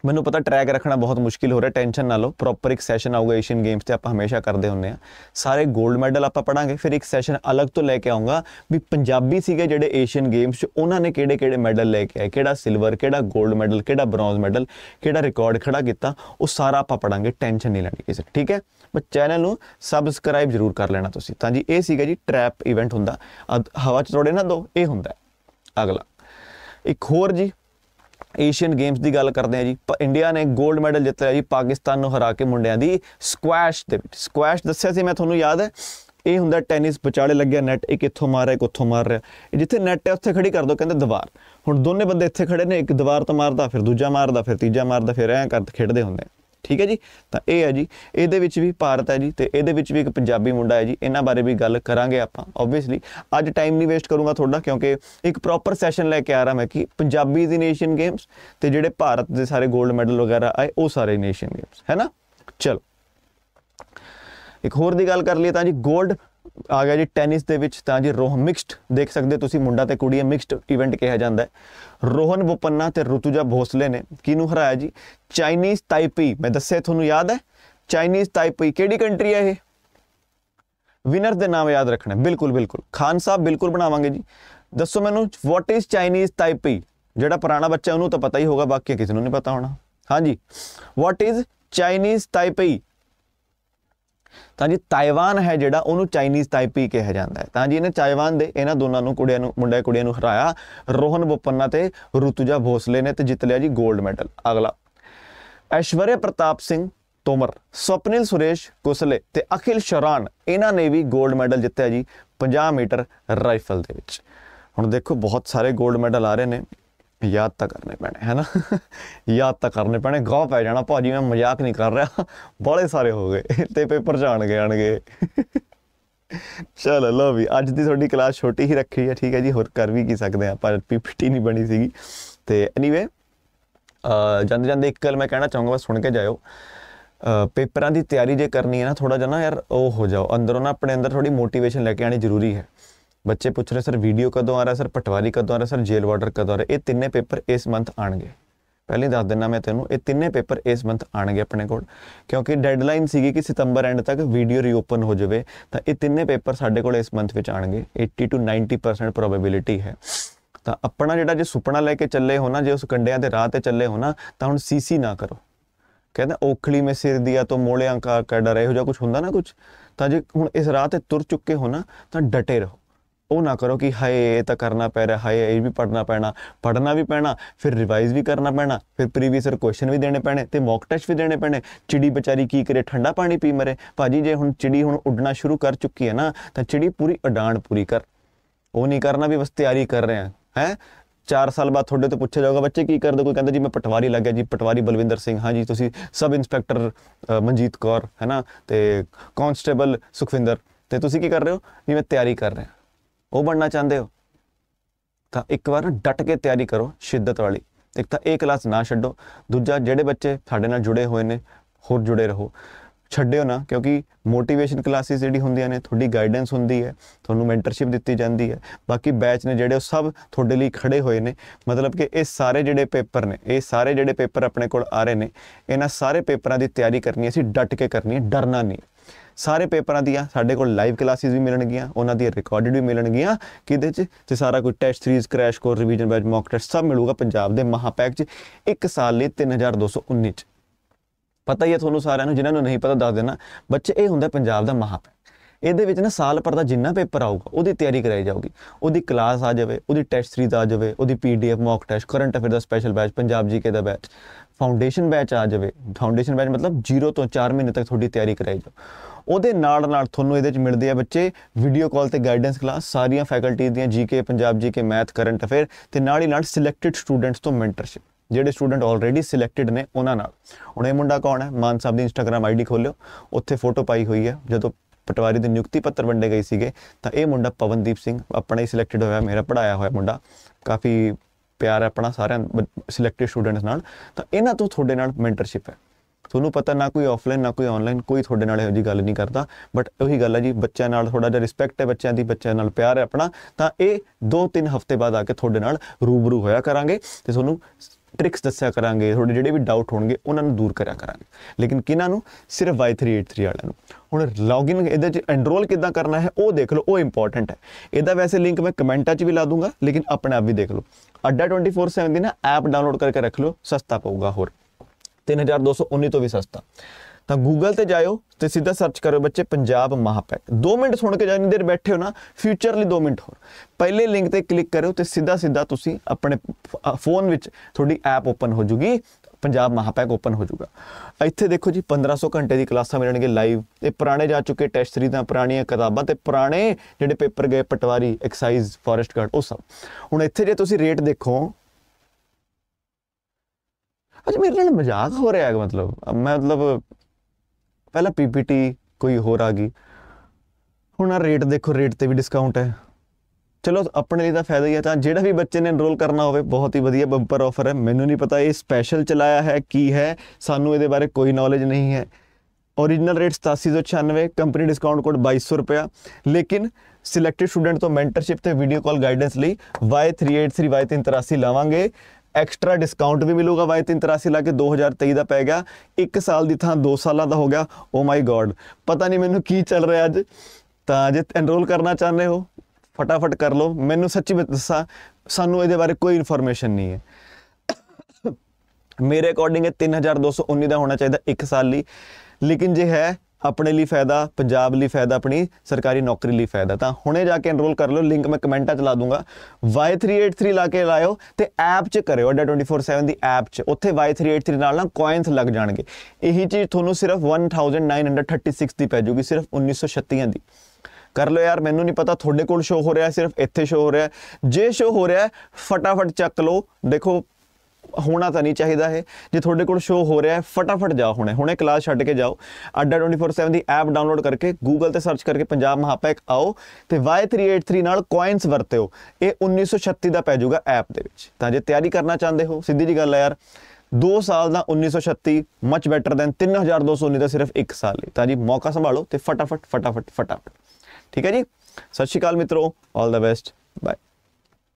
ਮੈਨੂੰ ਪਤਾ ਟਰੈਕ ਰੱਖਣਾ ਬਹੁਤ ਮੁਸ਼ਕਿਲ ਹੋ ਰਿਹਾ ਟੈਨਸ਼ਨ ਨਾ ਲਓ ਪ੍ਰੋਪਰ ਇੱਕ ਸੈਸ਼ਨ ਆਊਗਾ ਏਸ਼ੀਅਨ ਗੇਮਸ ਤੇ ਆਪਾਂ ਹਮੇਸ਼ਾ ਕਰਦੇ ਹੁੰਨੇ ਆ ਸਾਰੇ 골ਡ ਮੈਡਲ ਆਪਾਂ ਪੜਾਂਗੇ ਫਿਰ ਇੱਕ ਸੈਸ਼ਨ ਅਲੱਗ ਤੋਂ ਲੈ ਕੇ ਆਉਂਗਾ ਵੀ ਪੰਜਾਬੀ ਸੀਗੇ ਜਿਹੜੇ ਏਸ਼ੀਅਨ ਗੇਮਸ 'ਚ ਉਹਨਾਂ ਨੇ ਕਿਹੜੇ-ਕਿਹੜੇ ਮੈਡਲ ਲੈ ਕੇ ਆਏ ਕਿਹੜਾ ਸਿਲਵਰ ਕਿਹੜਾ 골ਡ ਮੈਡਲ ਕਿਹੜਾ ਬ੍ਰੌਂਜ਼ ਮੈਡਲ ਕਿਹੜਾ ਰਿਕਾਰਡ ਖੜਾ ਕੀਤਾ ਉਹ ਸਾਰਾ ਆਪਾਂ ਪੜਾਂਗੇ ਟੈਨਸ਼ਨ ਨਹੀਂ ਲੈਣੀ ਕਿਸੇ ਠੀਕ ਹੈ ਬਸ ਚੈਨਲ ਨੂੰ ਸਬਸਕ੍ਰਾਈਬ ਜ਼ਰੂਰ ਕਰ ਲੈਣਾ ਤੁਸੀਂ ਤਾਂ ਜੀ ਇਹ ਸੀਗਾ ਜੀ ਟ੍ਰੈਪ ਇਵੈਂਟ ਹੁੰਦਾ ਹਵਾ 'ਚ ਥੋੜੇ ਨਾ ਦੋ ਇਹ ਹੁੰਦਾ ਅਗਲਾ ਇੱਕ ਹੋਰ ਜੀ ਏਸ਼ੀਅਨ ਗੇਮਸ ਦੀ ਗੱਲ ਕਰਦੇ ਆ ਜੀ ਇੰਡੀਆ ਨੇ 골ਡ ਮੈਡਲ ਜਿੱਤਿਆ ਜੀ ਪਾਕਿਸਤਾਨ ਨੂੰ ਹਰਾ ਕੇ ਮੁੰਡਿਆਂ ਦੀ ਸਕੁਐਸ਼ ਦੇ ਵਿੱਚ ਸਕੁਐਸ਼ ਦੱਸਿਆ ਸੀ ਮੈਂ ਤੁਹਾਨੂੰ ਯਾਦ ਹੈ ਇਹ ਹੁੰਦਾ ਟੈਨਿਸ ਵਿਚਾਲੇ ਲੱਗਿਆ ਨੈਟ ਇੱਕ ਇੱਥੋਂ ਮਾਰ ਰਿਹਾ ਇੱਕ ਉੱਥੋਂ ਮਾਰ ਰਿਹਾ ਜਿੱਥੇ ਨੈਟ ਹੈ ਉੱਥੇ ਖੜੀ ਕਰ ਦੋ ਕਹਿੰਦੇ ਦੀਵਾਰ ਹੁਣ ਦੋਨੇ ਬੰਦੇ ਇੱਥੇ ਖੜੇ ਨੇ ਇੱਕ ਦੀਵਾਰ ਤੋਂ ਮਾਰਦਾ ਫਿਰ ਦੂਜਾ ਮਾਰਦਾ ਫਿਰ ਤੀਜਾ ਮਾਰਦਾ ਫਿਰ ਐਂ ਕਰ ਖੇਡਦੇ ਹੁੰਦੇ ਠੀਕ ਹੈ ਜੀ ਤਾਂ ਇਹ ਹੈ ਜੀ ਇਹਦੇ ਵਿੱਚ ਵੀ ਭਾਰਤ ਹੈ ਜੀ ਤੇ ਇਹਦੇ ਵਿੱਚ ਵੀ ਇੱਕ ਪੰਜਾਬੀ ਮੁੰਡਾ ਹੈ ਜੀ ਇਹਨਾਂ ਬਾਰੇ ਵੀ ਗੱਲ ਕਰਾਂਗੇ ਆਪਾਂ ਆਬਵੀਅਸਲੀ ਅੱਜ ਟਾਈਮ ਨਹੀਂ ਵੇਸਟ ਕਰੂੰਗਾ ਤੁਹਾਡਾ ਕਿਉਂਕਿ ਇੱਕ ਪ੍ਰੋਪਰ ਸੈਸ਼ਨ ਲੈ ਕੇ ਆ ਰਹਾ ਮੈਂ ਕਿ ਪੰਜਾਬੀ ਦੀ ਨੇਸ਼ਨ ਗੇਮਸ ਤੇ ਜਿਹੜੇ ਭਾਰਤ ਦੇ ਸਾਰੇ 골ਡ ਮੈਡਲ ਵਗੈਰਾ ਆਏ ਉਹ ਸਾਰੇ ਨੇਸ਼ਨ ਗੇਮਸ ਹੈ ਨਾ ਚਲੋ ਇੱਕ ਹੋਰ ਦੀ ਗੱਲ ਕਰ ਲਈ ਤਾਂ ਜੀ 골ਡ ਆ ਗਿਆ ਜੀ ਟੈਨਿਸ ਦੇ ਵਿੱਚ ਤਾਂ ਜੀ ਰੋਹ ਮਿਕਸਡ ਦੇਖ ਸਕਦੇ ਤੁਸੀਂ ਮੁੰਡਾ ਤੇ ਕੁੜੀ ਮਿਕਸਡ ਇਵੈਂਟ ਕਿਹਾ ਜਾਂਦਾ ਹੈ ਰੋਹਨ ਬੋਪੰਨਾ ਤੇ ਰਤੂਜਾ ਭੋਸਲੇ ਨੇ ਕਿਹਨੂੰ ਹਰਾਇਆ ਜੀ ਚਾਈਨੀਜ਼ ਤਾਈਪੀ ਮੈਂ ਦੱਸਿਆ ਤੁਹਾਨੂੰ ਯਾਦ ਹੈ ਚਾਈਨੀਜ਼ ਤਾਈਪੀ ਕਿਹੜੀ ਕੰਟਰੀ ਹੈ ਇਹ ਵਿਨਰ ਦੇ ਨਾਮ ਯਾਦ ਰੱਖਣਾ ਬਿਲਕੁਲ ਬਿਲਕੁਲ ਖਾਨ ਸਾਹਿਬ ਬਿਲਕੁਲ ਬਣਾਵਾਂਗੇ ਜੀ ਦੱਸੋ ਮੈਨੂੰ ਵਾਟ ਇਜ਼ ਚਾਈਨੀਜ਼ ਤਾਈਪੀ ਜਿਹੜਾ ਪੁਰਾਣਾ ਬੱਚਾ ਉਹਨੂੰ ਤਾਂ ਪਤਾ ਹੀ ਹੋਗਾ ਬਾਕੀ ਕਿਸੇ ਨੂੰ ਨਹੀਂ ਪਤਾ ਹੋਣਾ ਹਾਂਜੀ ਵਾਟ ਇਜ਼ ਚਾਈਨੀਜ਼ ਤਾਈਪੀ ਤਾਂ ਜੀ ਤਾਈਵਾਨ ਹੈ ਜਿਹੜਾ ਉਹਨੂੰ ਚਾਈਨੀਜ਼ ਟਾਈਪੀ ਕਿਹਾ ਜਾਂਦਾ ਹੈ ਤਾਂ ਜੀ ਇਹਨੇ ਤਾਈਵਾਨ ਦੇ ਇਹਨਾਂ ਦੋਨਾਂ ਨੂੰ ਕੁੜੀਆਂ ਨੂੰ ਮੁੰਡੇ ਕੁੜੀਆਂ ਨੂੰ ਹਰਾਇਆ ਰੋਹਨ ਬੋਪੰਨਾ ਤੇ ਰੁਤੁਜਾ ਭੋਸਲੇ ਨੇ ਤੇ ਜਿੱਤ ਲਿਆ ਜੀ 골ਡ ਮੈਡਲ ਅਗਲਾ ਐਸ਼ਵਰਿਆ ਪ੍ਰਤਾਪ ਸਿੰਘ ਤੋਮਰ ਸੁਪਨਿਲ ਸੁਰੇਸ਼ ਕੁਸਲੇ ਤੇ ਅਖਿਲ ਸ਼ਰਾਨ ਇਹਨਾਂ ਨੇ ਵੀ 골ਡ ਮੈਡਲ ਜਿੱਤਿਆ ਜੀ 50 ਮੀਟਰ ਰਾਈਫਲ ਦੇ ਵਿੱਚ ਹੁਣ ਦੇਖੋ ਬਹੁਤ ਸਾਰੇ 골ਡ ਮੈਡਲ ਆ ਰਹੇ ਨੇ ਯਾਦ ਤਾਂ ਕਰਨੇ ਪੈਣੇ ਹੈ ਨਾ ਯਾਦ ਤਾਂ ਕਰਨੇ ਪੈਣੇ ਗਾਹ ਪੈ ਜਾਣਾ ਭਾਜੀ ਮੈਂ ਮਜ਼ਾਕ ਨਹੀਂ ਕਰ ਰਿਹਾ ਬੜੇ ਸਾਰੇ ਹੋ ਗਏ ਤੇ ਪੇਪਰ ਜਾਣ ਗਏ ਆਣਗੇ ਚਲੋ ਲੋ ਵੀ ਅੱਜ ਦੀ ਤੁਹਾਡੀ ਕਲਾਸ ਛੋਟੀ ਹੀ ਰੱਖੀ ਹੈ ਠੀਕ ਹੈ ਜੀ ਹੋਰ ਕਰ ਵੀ ਕੀ ਸਕਦੇ ਆ ਪਰ ਪੀਪੀਟੀ ਨਹੀਂ ਬਣੀ ਸੀਗੀ ਤੇ ਐਨੀਵੇ ਜਾਂਦੇ ਜਾਂਦੇ ਇੱਕ ਗੱਲ ਮੈਂ ਕਹਿਣਾ ਚਾਹੂੰਗਾ ਬਸ ਸੁਣ ਕੇ ਜਾਇਓ ਪੇਪਰਾਂ ਦੀ ਤਿਆਰੀ ਜੇ ਕਰਨੀ ਹੈ ਨਾ ਥੋੜਾ ਜਨਾ ਯਾਰ ਉਹ ਹੋ ਜਾਓ ਅੰਦਰੋਂ ਨਾ ਆਪਣੇ ਅੰਦਰ ਥੋੜੀ ਮੋਟੀਵੇਸ਼ਨ ਲੈ ਕੇ ਆਣੀ ਜ਼ਰੂਰੀ ਹੈ ਬੱਚੇ ਪੁੱਛ ਰਹੇ ਸਰ ਵੀਡੀਓ ਕਦੋਂ ਆ ਰਿਹਾ ਸਰ ਪਟਵਾਰੀ ਕਦੋਂ ਆ ਰਿਹਾ ਸਰ ਜੇਲ ਵਾਰਡਰ ਕਦੋਂ ਆ ਰਿਹਾ ਇਹ ਤਿੰਨੇ ਪੇਪਰ ਇਸ ਮੰਥ ਆਣਗੇ ਪਹਿਲੇ ਦੱਸ ਦਿੰਨਾ ਮੈਂ ਤੈਨੂੰ ਇਹ ਤਿੰਨੇ ਪੇਪਰ ਇਸ ਮੰਥ ਆਣਗੇ ਆਪਣੇ ਕੋਲ ਕਿਉਂਕਿ ਡੈਡਲਾਈਨ ਸੀਗੀ ਕਿ ਸਤੰਬਰ ਐਂਡ ਤੱਕ ਵੀਡੀਓ ਰੀਓਪਨ ਹੋ ਜਾਵੇ ਤਾਂ ਇਹ ਤਿੰਨੇ ਪੇਪਰ ਸਾਡੇ ਕੋਲ ਇਸ ਮੰਥ ਵਿੱਚ ਆਣਗੇ 80 ਟੂ 90% ਪ੍ਰੋਬੈਬਿਲਿਟੀ ਹੈ ਤਾਂ ਆਪਣਾ ਜਿਹੜਾ ਜੇ ਸੁਪਨਾ ਲੈ ਕੇ ਚੱਲੇ ਹੋ ਨਾ ਜੇ ਉਸ ਕੰਡਿਆਂ ਦੇ ਰਾਹ ਤੇ ਚੱਲੇ ਹੋ ਨਾ ਤਾਂ ਹੁਣ ਸੀਸੀ ਨਾ ਕਰੋ ਕਹਿੰਦਾ ਔਖਲੀ ਮੇ ਸਿਰ ਦਿਆ ਤੋਂ ਮੋਲਿਆਂ ਕਾ ਕਾ ਡਰ ਇਹੋ ਜਿਹਾ ਕੁਝ ਹੁੰਦਾ ਨਾ ਕੁਝ ਤਾਂ ਜੇ ਹੁਣ ਇਸ ਰਾਹ ਤੇ ਤੁਰ ਚੁੱਕੇ ਹੋ ਨਾ ਤਾਂ ਡਟੇ ਰਹੋ ਉਹ ਨਾ ਕਰੋ ਕਿ ਹਾਏ ਇਹ ਤਾਂ ਕਰਨਾ ਪੈ ਰਿਹਾ ਹਾਏ ਇਹ ਵੀ ਪੜਨਾ ਪੈਣਾ ਪੜਨਾ ਵੀ ਪੈਣਾ ਫਿਰ ਰਿਵਾਈਜ਼ ਵੀ ਕਰਨਾ ਪੈਣਾ ਫਿਰ ਪ੍ਰੀਵੀਅਸ ਇਅਰ ਕੁਐਸਚਨ ਵੀ ਦੇਣੇ ਪੈਣੇ ਤੇ ਮੌਕ ਟੈਸਟ ਵੀ ਦੇਣੇ ਪੈਣੇ ਚਿੜੀ ਵਿਚਾਰੀ ਕੀ ਕਰੇ ਠੰਡਾ ਪਾਣੀ ਪੀ ਮਰੇ ਭਾਜੀ ਜੇ ਹੁਣ ਚਿੜੀ ਹੁਣ ਉੱਡਣਾ ਸ਼ੁਰੂ ਕਰ ਚੁੱਕੀ ਹੈ ਨਾ ਤਾਂ ਚਿੜੀ ਪੂਰੀ ਅਡਾਣ ਪੂਰੀ ਕਰ ਉਹ ਨਹੀਂ ਕਰਨਾ ਵੀ ਬਸ ਤਿਆਰੀ ਕਰ ਰਹੇ ਆ ਹੈ 4 ਸਾਲ ਬਾਅਦ ਤੁਹਾਡੇ ਤੋਂ ਪੁੱਛਿਆ ਜਾਊਗਾ ਬੱਚੇ ਕੀ ਕਰਦੇ ਕੋਈ ਕਹਿੰਦਾ ਜੀ ਮੈਂ ਪਟਵਾਰੀ ਲੱਗਿਆ ਜੀ ਪਟਵਾਰੀ ਬਲਵਿੰਦਰ ਸਿੰਘ ਹਾਂ ਜੀ ਤੁਸੀਂ ਸਬ ਇੰਸਪੈਕਟਰ ਮਨਜੀਤ ਕੌਰ ਹੈ ਨਾ ਤੇ ਕਾਂਸਟੇਬਲ ਸੁਖਵਿੰਦਰ ਤੇ ਤੁਸੀਂ ਕੀ ਕਰ ਰਹੇ ਹੋ ਜੀ ਮੈਂ ਤਿਆਰੀ ਕਰ ਰਿਹਾ ਉਹ ਬਣਨਾ ਚਾਹੁੰਦੇ ਹੋ ਤਾਂ ਇੱਕ ਵਾਰ ਡਟ ਕੇ ਤਿਆਰੀ ਕਰੋ ਸ਼ਿੱਦਤ ਵਾਲੀ ਇੱਕ ਤਾਂ ਇਹ ਕਲਾਸ ਨਾ ਛੱਡੋ ਦੂਜਾ ਜਿਹੜੇ ਬੱਚੇ ਸਾਡੇ ਨਾਲ ਜੁੜੇ ਹੋਏ ਨੇ ਹੋਰ ਜੁੜੇ ਰਹੋ ਛੱਡਿਓ ਨਾ ਕਿਉਂਕਿ ਮੋਟੀਵੇਸ਼ਨ ਕਲਾਸਿਸ ਜਿਹੜੀ ਹੁੰਦੀਆਂ ਨੇ ਤੁਹਾਡੀ ਗਾਈਡੈਂਸ ਹੁੰਦੀ ਹੈ ਤੁਹਾਨੂੰ ਮੈਂਟਰਸ਼ਿਪ ਦਿੱਤੀ ਜਾਂਦੀ ਹੈ ਬਾਕੀ ਬੈਚ ਨੇ ਜਿਹੜੇ ਉਹ ਸਭ ਤੁਹਾਡੇ ਲਈ ਖੜੇ ਹੋਏ ਨੇ ਮਤਲਬ ਕਿ ਇਹ ਸਾਰੇ ਜਿਹੜੇ ਪੇਪਰ ਨੇ ਇਹ ਸਾਰੇ ਜਿਹੜੇ ਪੇਪਰ ਆਪਣੇ ਕੋਲ ਆ ਰਹੇ ਨੇ ਇਹਨਾਂ ਸਾਰੇ ਪੇਪਰਾਂ ਦੀ ਤਿਆਰੀ ਕਰਨੀ ਅਸੀਂ ਡਟ ਕੇ ਕਰਨੀ ਹੈ ਡਰਨਾ ਨਹੀਂ ਸਾਰੇ ਪੇਪਰਾਂ ਦੀਆਂ ਸਾਡੇ ਕੋਲ ਲਾਈਵ ਕਲਾਸਿਸ ਵੀ ਮਿਲਣਗੀਆਂ ਉਹਨਾਂ ਦੀ ਰਿਕਾਰਡਡ ਵੀ ਮਿਲਣਗੀਆਂ ਕਿਦੇ 'ਚ ਤੇ ਸਾਰਾ ਕੁਝ test series crash core revision batch mock test ਸਭ ਮਿਲੂਗਾ ਪੰਜਾਬ ਦੇ ਮਹਾਪੈਕ 'ਚ 1 ਸਾਲ ਲਈ 3219 'ਚ ਪਤਾ ਹੀ ਹੈ ਤੁਹਾਨੂੰ ਸਾਰਿਆਂ ਨੂੰ ਜਿਨ੍ਹਾਂ ਨੂੰ ਨਹੀਂ ਪਤਾ ਦੱਸ ਦੇਣਾ ਬੱਚੇ ਇਹ ਹੁੰਦਾ ਪੰਜਾਬ ਦਾ ਮਹਾਪੈਕ ਇਹਦੇ ਵਿੱਚ ਨਾ ਸਾਲ ਭਰ ਦਾ ਜਿੰਨਾ ਪੇਪਰ ਆਊਗਾ ਉਹਦੀ ਤਿਆਰੀ ਕਰਾਈ ਜਾਊਗੀ ਉਹਦੀ ਕਲਾਸ ਆ ਜਾਵੇ ਉਹਦੀ ਟੈਸਟ ਸੀਰੀਜ਼ ਆ ਜਾਵੇ ਉਹਦੀ PDF mock test current affair ਦਾ ਸਪੈਸ਼ਲ ਬੈਚ ਪੰਜਾਬ ਜੀਕੇ ਦਾ ਬੈਚ ਫਾਊਂਡੇਸ਼ਨ ਬੈਚ ਆ ਜਾਵੇ ਫਾਊਂਡੇਸ਼ਨ ਬੈਚ ਮਤਲਬ 0 ਤੋਂ 4 ਮਹੀਨੇ ਤੱਕ ਤੁਹਾਡੀ ਤਿਆਰੀ ਕਰਾਈ ਜਾਓ ਉਹਦੇ ਨਾਲ ਨਾਲ ਤੁਹਾਨੂੰ ਇਹਦੇ ਵਿੱਚ ਮਿਲਦੇ ਆ ਬੱਚੇ ਵੀਡੀਓ ਕਾਲ ਤੇ ਗਾਈਡੈਂਸ ਕਲਾਸ ਸਾਰੀਆਂ ਫੈਕਲਟੀ ਦੀਆਂ GK Punjab GK math current affair ਤੇ ਨਾਲ ਹੀ ਨਾਲ ਸਿਲੈਕਟਿਡ ਸਟੂਡੈਂਟਸ ਤੋਂ ਮੈਂਟਰਸ਼ਿਪ ਜਿਹੜੇ ਸਟੂਡੈਂਟ ਆਲਰੇਡੀ ਸਿਲੈਕਟਿਡ ਨੇ ਉਹਨਾਂ ਨਾਲ ਹੁਣ ਇਹ ਮੁੰਡਾ ਕੌਣ ਹੈ ਮਾਨ ਸਾਹਿਬ ਦੀ ਇੰਸਟਾਗ੍ਰam ਆਈਡੀ ਖੋਲਿਓ ਉੱਥੇ ਫੋਟੋ ਪਾਈ ਹੋਈ ਹੈ ਜਦੋਂ ਪਟਵਾਰੀ ਦੇ ਨਿਯੁਕਤੀ ਪੱਤਰ ਵੰਡੇ ਗਏ ਸੀਗੇ ਤਾਂ ਇਹ ਮੁੰਡਾ ਪਵਨਦੀਪ ਸਿੰਘ ਆਪਣਾ ਹੀ ਸਿਲੈਕਟਿਡ ਹੋਇਆ ਮੇਰਾ ਪੜਾਇਆ ਹੋਇਆ ਮੁੰਡਾ ਕਾਫੀ ਪਿਆਰ ਹੈ ਆਪਣਾ ਸਾਰਿਆਂ ਸਿਲੈਕਟਿਡ ਸਟੂਡੈਂਟਸ ਨਾਲ ਤਾਂ ਇਹਨਾਂ ਤੋਂ ਤੁਹਾਡੇ ਨਾਲ ਮੈਂਟਰਸ਼ਿਪ ਹੈ ਤੁਹਾਨੂੰ ਪਤਾ ਨਾ ਕੋਈ ਆਫਲਾਈਨ ਨਾ ਕੋਈ ਆਨਲਾਈਨ ਕੋਈ ਤੁਹਾਡੇ ਨਾਲ ਇਹੋ ਜੀ ਗੱਲ ਨਹੀਂ ਕਰਦਾ ਬਟ ਉਹੀ ਗੱਲ ਹੈ ਜੀ ਬੱਚਿਆਂ ਨਾਲ ਥੋੜਾ ਜਿਹਾ ਰਿਸਪੈਕਟ ਹੈ ਬੱਚਿਆਂ ਦੀ ਬੱਚਿਆਂ ਨਾਲ ਪਿਆਰ ਹੈ ਆਪਣਾ ਤਾਂ ਇਹ 2-3 ਹਫ਼ਤੇ ਬਾਅਦ ਆ ਕੇ ਤੁਹਾਡੇ ਨਾਲ ਰੂਬਰੂ ਹੋਇਆ ਕਰਾਂਗੇ ਤੇ ਤੁਹਾਨੂੰ ਟ੍ਰਿਕਸ ਦੱਸਿਆ ਕਰਾਂਗੇ ਤੁਹਾਡੇ ਜਿਹੜੇ ਵੀ ਡਾਊਟ ਹੋਣਗੇ ਉਹਨਾਂ ਨੂੰ ਦੂਰ ਕਰਿਆ ਕਰਾਂਗੇ ਲੇਕਿਨ ਕਿਨਾਂ ਨੂੰ ਸਿਰਫ Y383 ਵਾਲਿਆਂ ਨੂੰ ਹੁਣ ਲੌਗਇਨ ਇਹਦੇ ਚ ਐਨਰੋਲ ਕਿੱਦਾਂ ਕਰਨਾ ਹੈ ਉਹ ਦੇਖ ਲਓ ਉਹ ਇੰਪੋਰਟੈਂਟ ਹੈ ਇਹਦਾ ਵੈਸੇ ਲਿੰਕ ਮੈਂ ਕਮੈਂਟਾਂ 'ਚ ਵੀ ਲਾ ਦੂੰਗਾ ਲੇਕਿਨ ਆਪਣੇ ਆਪ ਵੀ ਦੇਖ ਲਓ ਅੱਡਾ 24/7 ਦੀ ਨਾ ਐਪ ਡਾਊਨਲੋਡ ਕਰਕੇ ਰੱਖ ਲਓ ਸਸਤਾ ਪਊਗਾ ਹੋਰ 3219 ਤੋਂ ਵੀ ਸਸਤਾ ਤਾਂ Google ਤੇ ਜਾਇਓ ਤੇ ਸਿੱਧਾ ਸਰਚ ਕਰੋ ਬੱਚੇ ਪੰਜਾਬ ਮਹਾਪੈਕ 2 ਮਿੰਟ ਸੁਣ ਕੇ ਜਾਨੀ ਦੇਰ ਬੈਠੇ ਹੋ ਨਾ ਫਿਊਚਰ ਲਈ 2 ਮਿੰਟ ਹੋਰ ਪਹਿਲੇ ਲਿੰਕ ਤੇ ਕਲਿੱਕ ਕਰਿਓ ਤੇ ਸਿੱਧਾ ਸਿੱਧਾ ਤੁਸੀਂ ਆਪਣੇ ਫੋਨ ਵਿੱਚ ਤੁਹਾਡੀ ਐਪ ਓਪਨ ਹੋ ਜੂਗੀ ਪੰਜਾਬ ਮਹਾਪੈਕ ਓਪਨ ਹੋ ਜਾਊਗਾ ਇੱਥੇ ਦੇਖੋ ਜੀ 1500 ਘੰਟੇ ਦੀ ਕਲਾਸਾਂ ਮਿਲਣਗੇ ਲਾਈਵ ਤੇ ਪੁਰਾਣੇ ਜਾ ਚੁੱਕੇ ਟੈਸਟ ਦਾ ਪੁਰਾਣੀਆਂ ਕਿਤਾਬਾਂ ਤੇ ਪੁਰਾਣੇ ਜਿਹੜੇ ਪੇਪਰ ਗਏ ਪਟਵਾਰੀ ਐਕਸਾਈਜ਼ ਫੋਰੈਸਟ ਗਾਰਡ ਉਹ ਸਭ ਹੁਣ ਇੱਥੇ ਜੇ ਤੁਸੀਂ ਰੇਟ ਦੇਖੋ ਅੱਜ ਮੇਰੇ ਨਾਲ ਮਜ਼ਾਕ ਹੋ ਰਿਹਾ ਹੈ ਮਤਲਬ ਮੈਂ ਮਤਲਬ ਪਹਿਲਾਂ ਪੀਪੀਟੀ ਕੋਈ ਹੋਰ ਆ ਗਈ ਹੁਣ ਆ ਰੇਟ ਦੇਖੋ ਰੇਟ ਤੇ ਵੀ ਡਿਸਕਾਊਂਟ ਹੈ ਚਲੋ ਆਪਣੇ ਲਈ ਤਾਂ ਫਾਇਦਾ ਹੀ ਆ ਤਾਂ ਜਿਹੜਾ ਵੀ ਬੱਚੇ ਨੇ ਐਨਰੋਲ ਕਰਨਾ ਹੋਵੇ ਬਹੁਤ ਹੀ ਵਧੀਆ ਬੰਪਰ ਆਫਰ ਹੈ ਮੈਨੂੰ ਨਹੀਂ ਪਤਾ ਇਹ ਸਪੈਸ਼ਲ ਚਲਾਇਆ ਹੈ ਕੀ ਹੈ ਸਾਨੂੰ ਇਹਦੇ ਬਾਰੇ ਕੋਈ ਨੌਲੇਜ ਨਹੀਂ ਹੈ origignal rate 8796 company discount code 2200 code lekin selected student to mentorship te video call guidance layi ਲਈ Y383 Y383 ਲਾਵਾਂਗੇ ਐਕਸਟਰਾ ਡਿਸਕਾਊਂਟ ਵੀ ਮਿਲੂਗਾ ਬਾਈ 383 ਲਾ ਕੇ 2023 ਦਾ ਪੈ ਗਿਆ 1 ਸਾਲ ਦੀ ਥਾਂ 2 ਸਾਲਾਂ ਦਾ ਹੋ ਗਿਆ ਓ ਮਾਈ ਗॉड ਪਤਾ ਨਹੀਂ ਮੈਨੂੰ ਕੀ ਚੱਲ ਰਿਹਾ ਅੱਜ ਤਾਂ ਜੇ ਐਨਰੋਲ ਕਰਨਾ ਚਾਹੁੰਦੇ ਹੋ ਫਟਾਫਟ ਕਰ ਲਓ ਮੈਨੂੰ ਸੱਚੀ ਬਤ ਦੱਸਾਂ ਸਾਨੂੰ ਇਹਦੇ ਬਾਰੇ ਕੋਈ ਇਨਫੋਰਮੇਸ਼ਨ ਨਹੀਂ ਹੈ ਮੇਰੇ ਅਕੋਰਡਿੰਗ ਇਹ 3219 ਦਾ ਹੋਣਾ ਚਾਹੀਦਾ 1 ਸਾਲ ਲਈ ਲੇਕਿਨ ਜੇ ਹੈ ਆਪਣੇ ਲਈ ਫਾਇਦਾ ਪੰਜਾਬ ਲਈ ਫਾਇਦਾ ਆਪਣੀ ਸਰਕਾਰੀ ਨੌਕਰੀ ਲਈ ਫਾਇਦਾ ਤਾਂ ਹੁਣੇ ਜਾ ਕੇ ਐਨਰੋਲ ਕਰ ਲਓ ਲਿੰਕ ਮੈਂ ਕਮੈਂਟਾਂ 'ਚ ਲਾ ਦੂੰਗਾ Y383 ਲਾ ਕੇ ਲਾਇਓ ਤੇ ਐਪ 'ਚ ਕਰਿਓ ਅਡਾ 24/7 ਦੀ ਐਪ 'ਚ ਉੱਥੇ Y383 ਨਾਲ ਨਾ ਕੋਇਨਸ ਲੱਗ ਜਾਣਗੇ ਇਹੀ ਚੀਜ਼ ਤੁਹਾਨੂੰ ਸਿਰਫ 1936 ਦੀ ਪੈ ਜੂਗੀ ਸਿਰਫ 1936 ਦੀ ਕਰ ਲਓ ਯਾਰ ਮੈਨੂੰ ਨਹੀਂ ਪਤਾ ਤੁਹਾਡੇ ਕੋਲ ਸ਼ੋ ਹੋ ਰਿਹਾ ਸਿਰਫ ਇੱਥੇ ਸ਼ੋ ਹੋ ਰਿਹਾ ਜੇ ਸ਼ੋ ਹੋ ਰਿਹਾ ਫਟਾਫਟ ਚੱਕ ਲਓ ਦੇਖੋ ਹੋਣਾ ਤਾਂ ਨਹੀਂ ਚਾਹੀਦਾ ਹੈ ਜੇ ਤੁਹਾਡੇ ਕੋਲ ਸ਼ੋ ਹੋ ਰਿਹਾ ਹੈ ਫਟਾਫਟ ਜਾਓ ਹੁਣੇ ਹੁਣੇ ਕਲਾਸ ਛੱਡ ਕੇ ਜਾਓ ਅੱਡਾ 24/7 ਦੀ ਐਪ ਡਾਊਨਲੋਡ ਕਰਕੇ Google ਤੇ ਸਰਚ ਕਰਕੇ ਪੰਜਾਬ ਮਹਾਪੈਕ ਆਓ ਤੇ Y383 ਨਾਲ ਕੋਇਨਸ ਵਰਤਿਓ ਇਹ 1936 ਦਾ ਪੈ ਜਾਊਗਾ ਐਪ ਦੇ ਵਿੱਚ ਤਾਂ ਜੇ ਤਿਆਰੀ ਕਰਨਾ ਚਾਹੁੰਦੇ ਹੋ ਸਿੱਧੀ ਜੀ ਗੱਲ ਹੈ ਯਾਰ 2 ਸਾਲ ਦਾ 1936 ਮਚ ਬੈਟਰ ਦੈਨ 3219 ਦਾ ਸਿਰਫ 1 ਸਾਲ ਹੈ ਤਾਂ ਜੀ ਮੌਕਾ ਸੰਭਾਲੋ ਤੇ ਫਟਾਫਟ ਫਟਾਫਟ ਫਟਾਫਟ ਠੀਕ ਹੈ ਜੀ ਸਤਿ ਸ਼੍ਰੀ ਅਕਾਲ ਮਿੱਤਰੋ ਆਲ ਦਾ ਬੈਸਟ ਬਾਏ